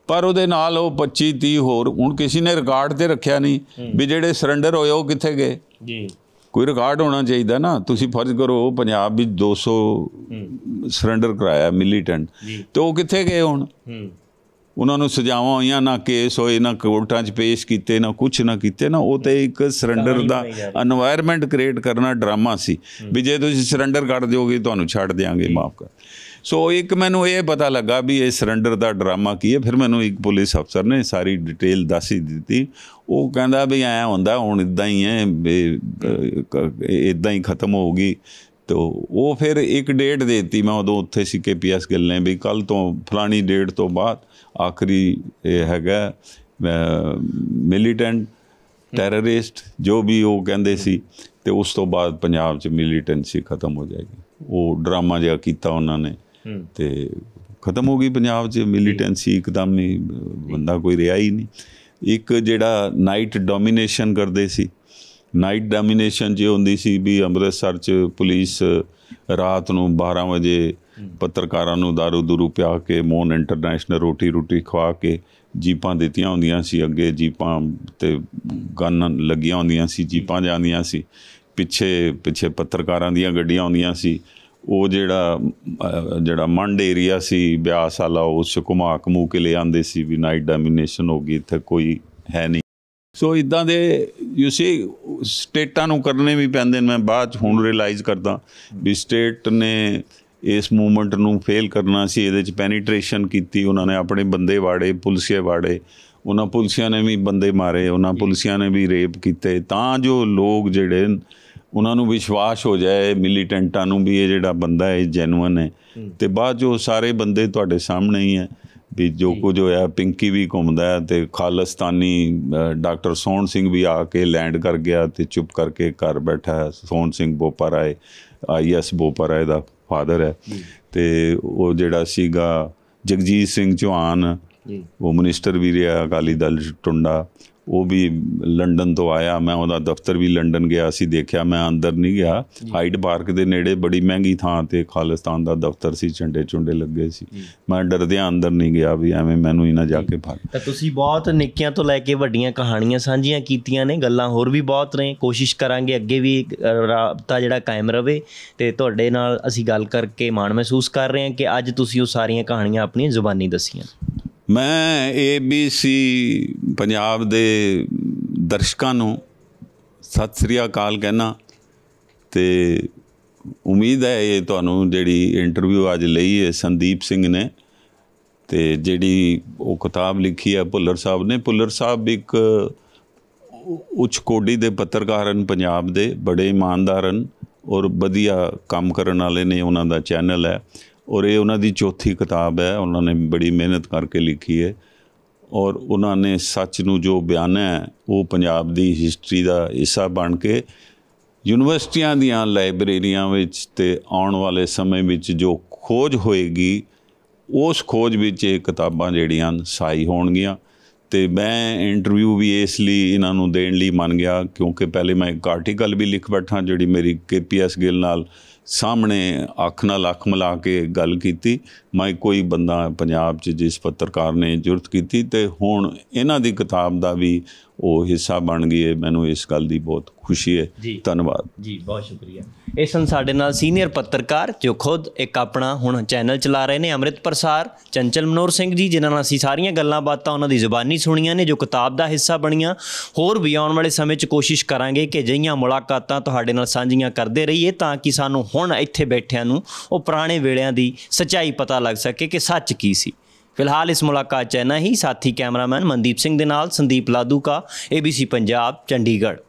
ਪਰ ਉਹਦੇ ਨਾਲ ਉਹ 25 30 ਹੋਰ ਹੁਣ ਕਿਸੇ ਨੇ ਰਿਕਾਰਡ ਤੇ ਰੱਖਿਆ ਨਹੀਂ ਵੀ ਜਿਹੜੇ ਸਰੈਂਡਰ ਹੋਏ ਉਹ ਕਿੱਥੇ ਗਏ ਜੀ ਕੋਈ ਰਿਕਾਰਡ ਹੋਣਾ ਚਾਹੀਦਾ ਨਾ ਤੁਸੀਂ ਫਰਜ਼ ਕਰੋ ਪੰਜਾਬ ਵਿੱਚ 200 ਸਰੈਂਡਰ ਕਰਾਇਆ ਮਿਲੀਟੈਂਟ ਤੇ ਉਹ ਕਿੱਥੇ ਗਏ ਹੁਣ ਉਹਨਾਂ ਨੂੰ ਸਜ਼ਾਵਾਂ ਹੋਈਆਂ ਨਾ ਕੇਸ ਹੋਏ ਨਾ ਕੋਰਟਾਂ 'ਚ ਪੇਸ਼ ਕੀਤੇ ਨਾ ਕੁਝ ਨਾ ਕੀਤੇ ਨਾ ਉਹ ਤੇ ਇੱਕ ਸਰੈਂਡਰ ਦਾ এনवायरमेंट ਕ੍ਰੀਏਟ ਕਰਨਾ ਡਰਾਮਾ ਸੀ ਵੀ ਜੇ ਤੁਸੀਂ ਸਰੈਂਡਰ ਕਰ ਦਿਓਗੇ ਤੁਹਾਨੂੰ ਛੱਡ ਦੇਾਂਗੇ ਮਾਫ ਕਰ ਸੋ ਇੱਕ ਮੈਨੂੰ ਇਹ ਪਤਾ ਲੱਗਾ ਵੀ ਇਹ ਸਰੈਂਡਰ ਦਾ ਡਰਾਮਾ ਕੀ ਹੈ ਫਿਰ ਮੈਨੂੰ ਇੱਕ ਪੁਲਿਸ ਅਫਸਰ ਨੇ ਸਾਰੀ ਡਿਟੇਲ ਦੱਸ ਹੀ ਦਿੱਤੀ ਉਹ ਕਹਿੰਦਾ ਵੀ ਐ ਹੁੰਦਾ ਹੁਣ ਇਦਾਂ ਹੀ ਐ ਇਦਾਂ ਹੀ ਖਤਮ ਹੋਊਗੀ ਤੋ ਉਹ ਫਿਰ ਇੱਕ ਡੇਟ ਦੇਤੀ ਮੈਂ ਉਦੋਂ ਉੱਥੇ ਸੀ ਕੇ ਪੀਐਸ ਗੱਲ ਨੇ ਵੀ ਕੱਲ ਤੋਂ ਫਲਾਣੀ ਡੇਟ ਤੋਂ ਬਾਅਦ ਆਖਰੀ ਇਹ ਹੈਗਾ ਮਿਲੀਟੈਂਟ ਟੈਰਰਿਸਟ ਜੋ ਵੀ ਉਹ ਕਹਿੰਦੇ ਸੀ ਤੇ ਉਸ ਤੋਂ ਬਾਅਦ ਪੰਜਾਬ 'ਚ ਮਿਲੀਟੈਂਸੀ ਖਤਮ ਹੋ ਜਾਏਗੀ ਉਹ ਡਰਾਮਾ ਜਿਹਾ ਕੀਤਾ ਉਹਨਾਂ ਨੇ ਤੇ ਖਤਮ ਹੋ ਗਈ ਪੰਜਾਬ 'ਚ ਮਿਲੀਟੈਂਸੀ ਇੱਕਦਮ ਹੀ ਬੰਦਾ ਕੋਈ ਰਿਹਾ ਹੀ ਨਹੀਂ ਇੱਕ ਜਿਹੜਾ ਨਾਈਟ ਡੋਮੀਨੇਸ਼ਨ ਕਰਦੇ ਸੀ ਨਾਈਟ ਡੋਮੀਨੇਸ਼ਨ ਜੇ ਹੁੰਦੀ ਸੀ ਵੀ ਅੰਮ੍ਰਿਤਸਰ 'ਚ ਪੁਲਿਸ ਰਾਤ ਨੂੰ 12 ਵਜੇ ਪੱਤਰਕਾਰਾਂ ਨੂੰ दारू ਦੂਰੂ ਪਿਆ ਕੇ ਮੋਨ ਇੰਟਰਨੈਸ਼ਨਲ ਰੋਟੀ ਰੋਟੀ ਖਵਾ ਕੇ ਜੀਪਾਂ ਦਿੱਤੀਆਂ ਹੁੰਦੀਆਂ ਸੀ ਅੱਗੇ ਜੀਪਾਂ ਤੇ ਗਨ ਲੱਗੀਆਂ ਹੁੰਦੀਆਂ ਸੀ ਜੀਪਾਂ ਜਾਂਦੀਆਂ ਸੀ ਪਿੱਛੇ ਪਿੱਛੇ ਪੱਤਰਕਾਰਾਂ ਦੀਆਂ ਗੱਡੀਆਂ ਹੁੰਦੀਆਂ ਸੀ ਉਹ ਜਿਹੜਾ ਜਿਹੜਾ ਮੰਡ ਏਰੀਆ ਸੀ ਬਿਆਸ ਵਾਲਾ ਉਸ ਘੁਮਾ ਕਮੂ ਕੇ ਲੈ ਆਂਦੇ ਸੀ ਵੀ ਨਾਈਟ ਡੋਮੀਨੇਸ਼ਨ ਹੋ ਗਈ ਇੱਥੇ ਕੋਈ ਹੈ ਨਹੀਂ ਸੋ ਇਦਾਂ ਦੇ ਯੂ ਸੀ ਸਟੇਟਾਂ ਨੂੰ ਕਰਨੇ ਵੀ ਪੈਂਦੇ ਨੇ ਮੈਂ ਬਾਅਦ ਹੁਣ ਰਿਅਲਾਈਜ਼ ਕਰਦਾ ਵੀ ਸਟੇਟ ਨੇ ਇਸ ਮੂਵਮੈਂਟ ਨੂੰ ਫੇਲ ਕਰਨਾ ਸੀ ਇਹਦੇ ਚ ਪੈਨੀਟ੍ਰੇਸ਼ਨ ਕੀਤੀ ਉਹਨਾਂ ਨੇ ਆਪਣੇ ਬੰਦੇ ਵਾੜੇ ਪੁਲਸੀਏ ਵਾੜੇ ਉਹਨਾਂ ਪੁਲਸੀਆਂ ਨੇ ਵੀ ਬੰਦੇ ਮਾਰੇ ਉਹਨਾਂ ਪੁਲਸੀਆਂ ਨੇ ਵੀ ਰੇਪ ਕੀਤੇ ਤਾਂ ਜੋ ਲੋਕ ਜਿਹੜੇ ਉਹਨਾਂ ਨੂੰ ਵਿਸ਼ਵਾਸ ਹੋ ਜਾਏ ਮਿਲੀਟੈਂਟਾਂ ਨੂੰ ਵੀ ਇਹ ਜਿਹੜਾ ਬੰਦਾ ਹੈ ਜੈਨੂਇਨ ਹੈ ਤੇ ਬਾਅਦ ਜੋ ਸਾਰੇ ਬੰਦੇ ਤੁਹਾਡੇ ਸਾਹਮਣੇ ਹੀ ਹੈ ਵੀ ਜੋ ਕੁਝ ਹੋਇਆ ਪਿੰਕੀ ਵੀ ਘੁੰਮਦਾ ਹੈ ਤੇ ਖਾਲਸਤਾਨੀ ਡਾਕਟਰ ਸੋਹਣ ਸਿੰਘ ਵੀ ਆ ਕੇ ਲੈਂਡ ਕਰ ਗਿਆ ਤੇ ਚੁੱਪ ਕਰਕੇ ਘਰ ਬੈਠਾ ਸੋਹਣ ਸਿੰਘ ਬੋਪਰ ਆਏ ਆਈਐਸ ਬੋਪਰ ਆਏ ਦਾ ਫਾਦਰ ਹੈ ਤੇ ਉਹ ਜਿਹੜਾ ਸੀਗਾ ਜਗਜੀਤ ਸਿੰਘ ਚੌਹਾਨ ਉਹ ਮਿਨਿਸਟਰ ਵੀ ਰਿਹਾ ਅਕਾਲੀ ਦਲ ਟੁੰਡਾ ਉਹ ਵੀ ਲੰਡਨ ਤੋਂ ਆਇਆ ਮੈਂ ਉਹਦਾ ਦਫ਼ਤਰ ਵੀ ਲੰਡਨ ਗਿਆ ਸੀ ਦੇਖਿਆ ਮੈਂ ਅੰਦਰ ਨਹੀਂ ਗਿਆ ਹਾਈਡ ਪਾਰਕ ਦੇ ਨੇੜੇ ਬੜੀ ਮਹਿੰਗੀ ਥਾਂ ਤੇ ਖਾਲਿਸਤਾਨ ਦਾ ਦਫ਼ਤਰ ਸੀ ਝੰਡੇ ਚੁੰਡੇ ਲੱਗੇ ਸੀ ਮੈਂ ਡਰਦਿਆਂ ਅੰਦਰ ਨਹੀਂ ਗਿਆ ਵੀ ਐਵੇਂ ਮੈਨੂੰ ਹੀ ਨਾ ਜਾ ਕੇ ਫੜ ਤਾਂ ਤੁਸੀਂ ਬਹੁਤ ਨਿੱਕੀਆਂ ਤੋਂ ਲੈ ਕੇ ਵੱਡੀਆਂ ਕਹਾਣੀਆਂ ਸਾਂਝੀਆਂ ਕੀਤੀਆਂ ਨੇ ਗੱਲਾਂ ਹੋਰ ਵੀ ਬਹੁਤ ਨੇ ਕੋਸ਼ਿਸ਼ ਕਰਾਂਗੇ ਅੱਗੇ ਵੀ ਰਾਬਤਾ ਜਿਹੜਾ ਕਾਇਮ ਰਵੇ ਤੇ ਤੁਹਾਡੇ ਨਾਲ ਅਸੀਂ ਗੱਲ ਕਰਕੇ ਮਾਣ ਮਹਿਸੂਸ ਕਰ ਰਹੇ ਹਾਂ ਕਿ ਅੱਜ ਤੁਸੀਂ ਉਹ ਸਾਰੀਆਂ ਕਹਾਣੀਆਂ ਆਪਣੀ ਜ਼ੁਬਾਨੀ ਦੱਸੀਆਂ ਮੈਂ ਏਬੀਸੀ ਪੰਜਾਬ ਦੇ ਦਰਸ਼ਕਾਂ ਨੂੰ ਸਤਿ ਸ੍ਰੀ ਅਕਾਲ ਕਹਿਣਾ ਤੇ ਉਮੀਦ ਹੈ ਇਹ ਤੁਹਾਨੂੰ ਜਿਹੜੀ ਇੰਟਰਵਿਊ ਅੱਜ ਲਈ ਹੈ ਸੰਦੀਪ ਸਿੰਘ ਨੇ ਤੇ ਜਿਹੜੀ ਉਹ ਕਿਤਾਬ ਲਿਖੀ ਹੈ ਭੁੱਲਰ ਸਾਹਿਬ ਨੇ ਭੁੱਲਰ ਸਾਹਿਬ ਇੱਕ ਉੱਚ ਕੋਡੀ ਦੇ ਪੱਤਰਕਾਰ ਹਨ ਪੰਜਾਬ ਦੇ ਬੜੇ ਇਮਾਨਦਾਰ ਹਨ ਔਰ ਵਧੀਆ ਕੰਮ ਕਰਨ ਵਾਲੇ ਨੇ ਉਹਨਾਂ ਦਾ ਚੈਨਲ ਹੈ ਔਰ ਇਹ ਉਹਨਾਂ ਦੀ ਚੌਥੀ ਕਿਤਾਬ ਹੈ ਉਹਨਾਂ ਨੇ ਬੜੀ ਮਿਹਨਤ ਕਰਕੇ ਲਿਖੀ ਹੈ ਔਰ ਉਹਨਾਂ ਨੇ ਸੱਚ ਨੂੰ ਜੋ ਬਿਆਨ ਹੈ ਉਹ ਪੰਜਾਬ ਦੀ ਹਿਸਟਰੀ ਦਾ ਹਿੱਸਾ ਬਣ ਕੇ ਯੂਨੀਵਰਸਿਟੀਆਂ ਦੀਆਂ ਲਾਇਬ੍ਰੇਰੀਆਂ ਵਿੱਚ ਤੇ ਆਉਣ ਵਾਲੇ ਸਮੇਂ ਵਿੱਚ ਜੋ ਖੋਜ ਹੋਏਗੀ ਉਸ ਖੋਜ ਵਿੱਚ ਇਹ ਕਿਤਾਬਾਂ ਜਿਹੜੀਆਂ ਸਾਈ ਹੋਣਗੀਆਂ ਤੇ ਮੈਂ ਇੰਟਰਵਿਊ ਵੀ ਇਸ ਲਈ ਇਹਨਾਂ ਨੂੰ ਦੇਣ ਲਈ ਮੰਨ ਗਿਆ ਕਿਉਂਕਿ ਪਹਿਲੇ ਮੈਂ ਇੱਕ ਆਰਟੀਕਲ ਵੀ ਲਿਖ ਬੈਠਾ ਜਿਹੜੀ ਮੇਰੀ ਕੇਪੀਐਸ ਗਿੱਲ ਨਾਲ ਸਾਹਮਣੇ ਅੱਖ ਨਾਲ ਅੱਖ ਮਿਲਾ ਕੇ ਗੱਲ ਕੀਤੀ ਮੈਂ ਕੋਈ ਬੰਦਾ ਪੰਜਾਬ 'ਚ ਜਿਸ ਪੱਤਰਕਾਰ ਨੇ ਜੁਰਤ ਕੀਤੀ ਤੇ ਹੁਣ ਇਹਨਾਂ ਦੀ ਕਿਤਾਬ ਦਾ ਵੀ ਉਹ ਹਿੱਸਾ ਬਣ ਗਈ ਹੈ ਮੈਨੂੰ ਇਸ ਗੱਲ ਦੀ ਬਹੁਤ ਖੁਸ਼ੀ ਹੈ ਧੰਨਵਾਦ ਜੀ ਬਹੁਤ ਸ਼ੁਕਰੀਆ ਇਹ ਸਨ ਸਾਡੇ ਨਾਲ ਸੀਨੀਅਰ ਪੱਤਰਕਾਰ ਜੋ ਖੁਦ ਇੱਕ ਆਪਣਾ ਹੁਣ ਚੈਨਲ ਚਲਾ ਰਹੇ ਨੇ ਅਮਰਿਤ ਪ੍ਰਸਾਰ ਚੰਚਲ ਮਨੋਰ ਸਿੰਘ ਜੀ ਜਿਨ੍ਹਾਂ ਨਾਲ ਅਸੀਂ ਸਾਰੀਆਂ ਗੱਲਾਂ ਬਾਤਾਂ ਉਹਨਾਂ ਦੀ ਜ਼ੁਬਾਨੀ ਸੁਣੀਆਂ ਨੇ ਜੋ ਕਿਤਾਬ ਦਾ ਹਿੱਸਾ ਬਣੀਆਂ ਹੋਰ ਵੀ ਆਉਣ ਵਾਲੇ ਸਮੇਂ 'ਚ ਕੋਸ਼ਿਸ਼ ਕਰਾਂਗੇ ਕਿ ਜਈਆਂ ਮੁਲਾਕਾਤਾਂ ਤੁਹਾਡੇ ਨਾਲ ਸਾਂਝੀਆਂ ਕਰਦੇ ਰਹੀਏ ਤਾਂ ਕਿ ਸਾਨੂੰ ਹੁਣ ਇੱਥੇ ਬੈਠਿਆਂ ਨੂੰ ਉਹ ਪੁਰਾਣੇ ਵੇਲਿਆਂ ਦੀ ਸਚਾਈ ਪਤਾ ਲੱਗ ਸਕੇ ਕਿ ਸੱਚ ਕੀ ਸੀ ਫਿਲਹਾਲ ਇਸ ਮੁਲਾਕਾਤ 'ਚ ਇਨਾ ਹੀ ਸਾਥੀ ਕੈਮਰਾਮੈਨ ਮਨਦੀਪ ਸਿੰਘ ਦੇ ਨਾਲ ਸੰਦੀਪ ਲਾਦੂ ਕਾ ABC ਪੰਜਾਬ ਚੰਡੀਗੜ੍ਹ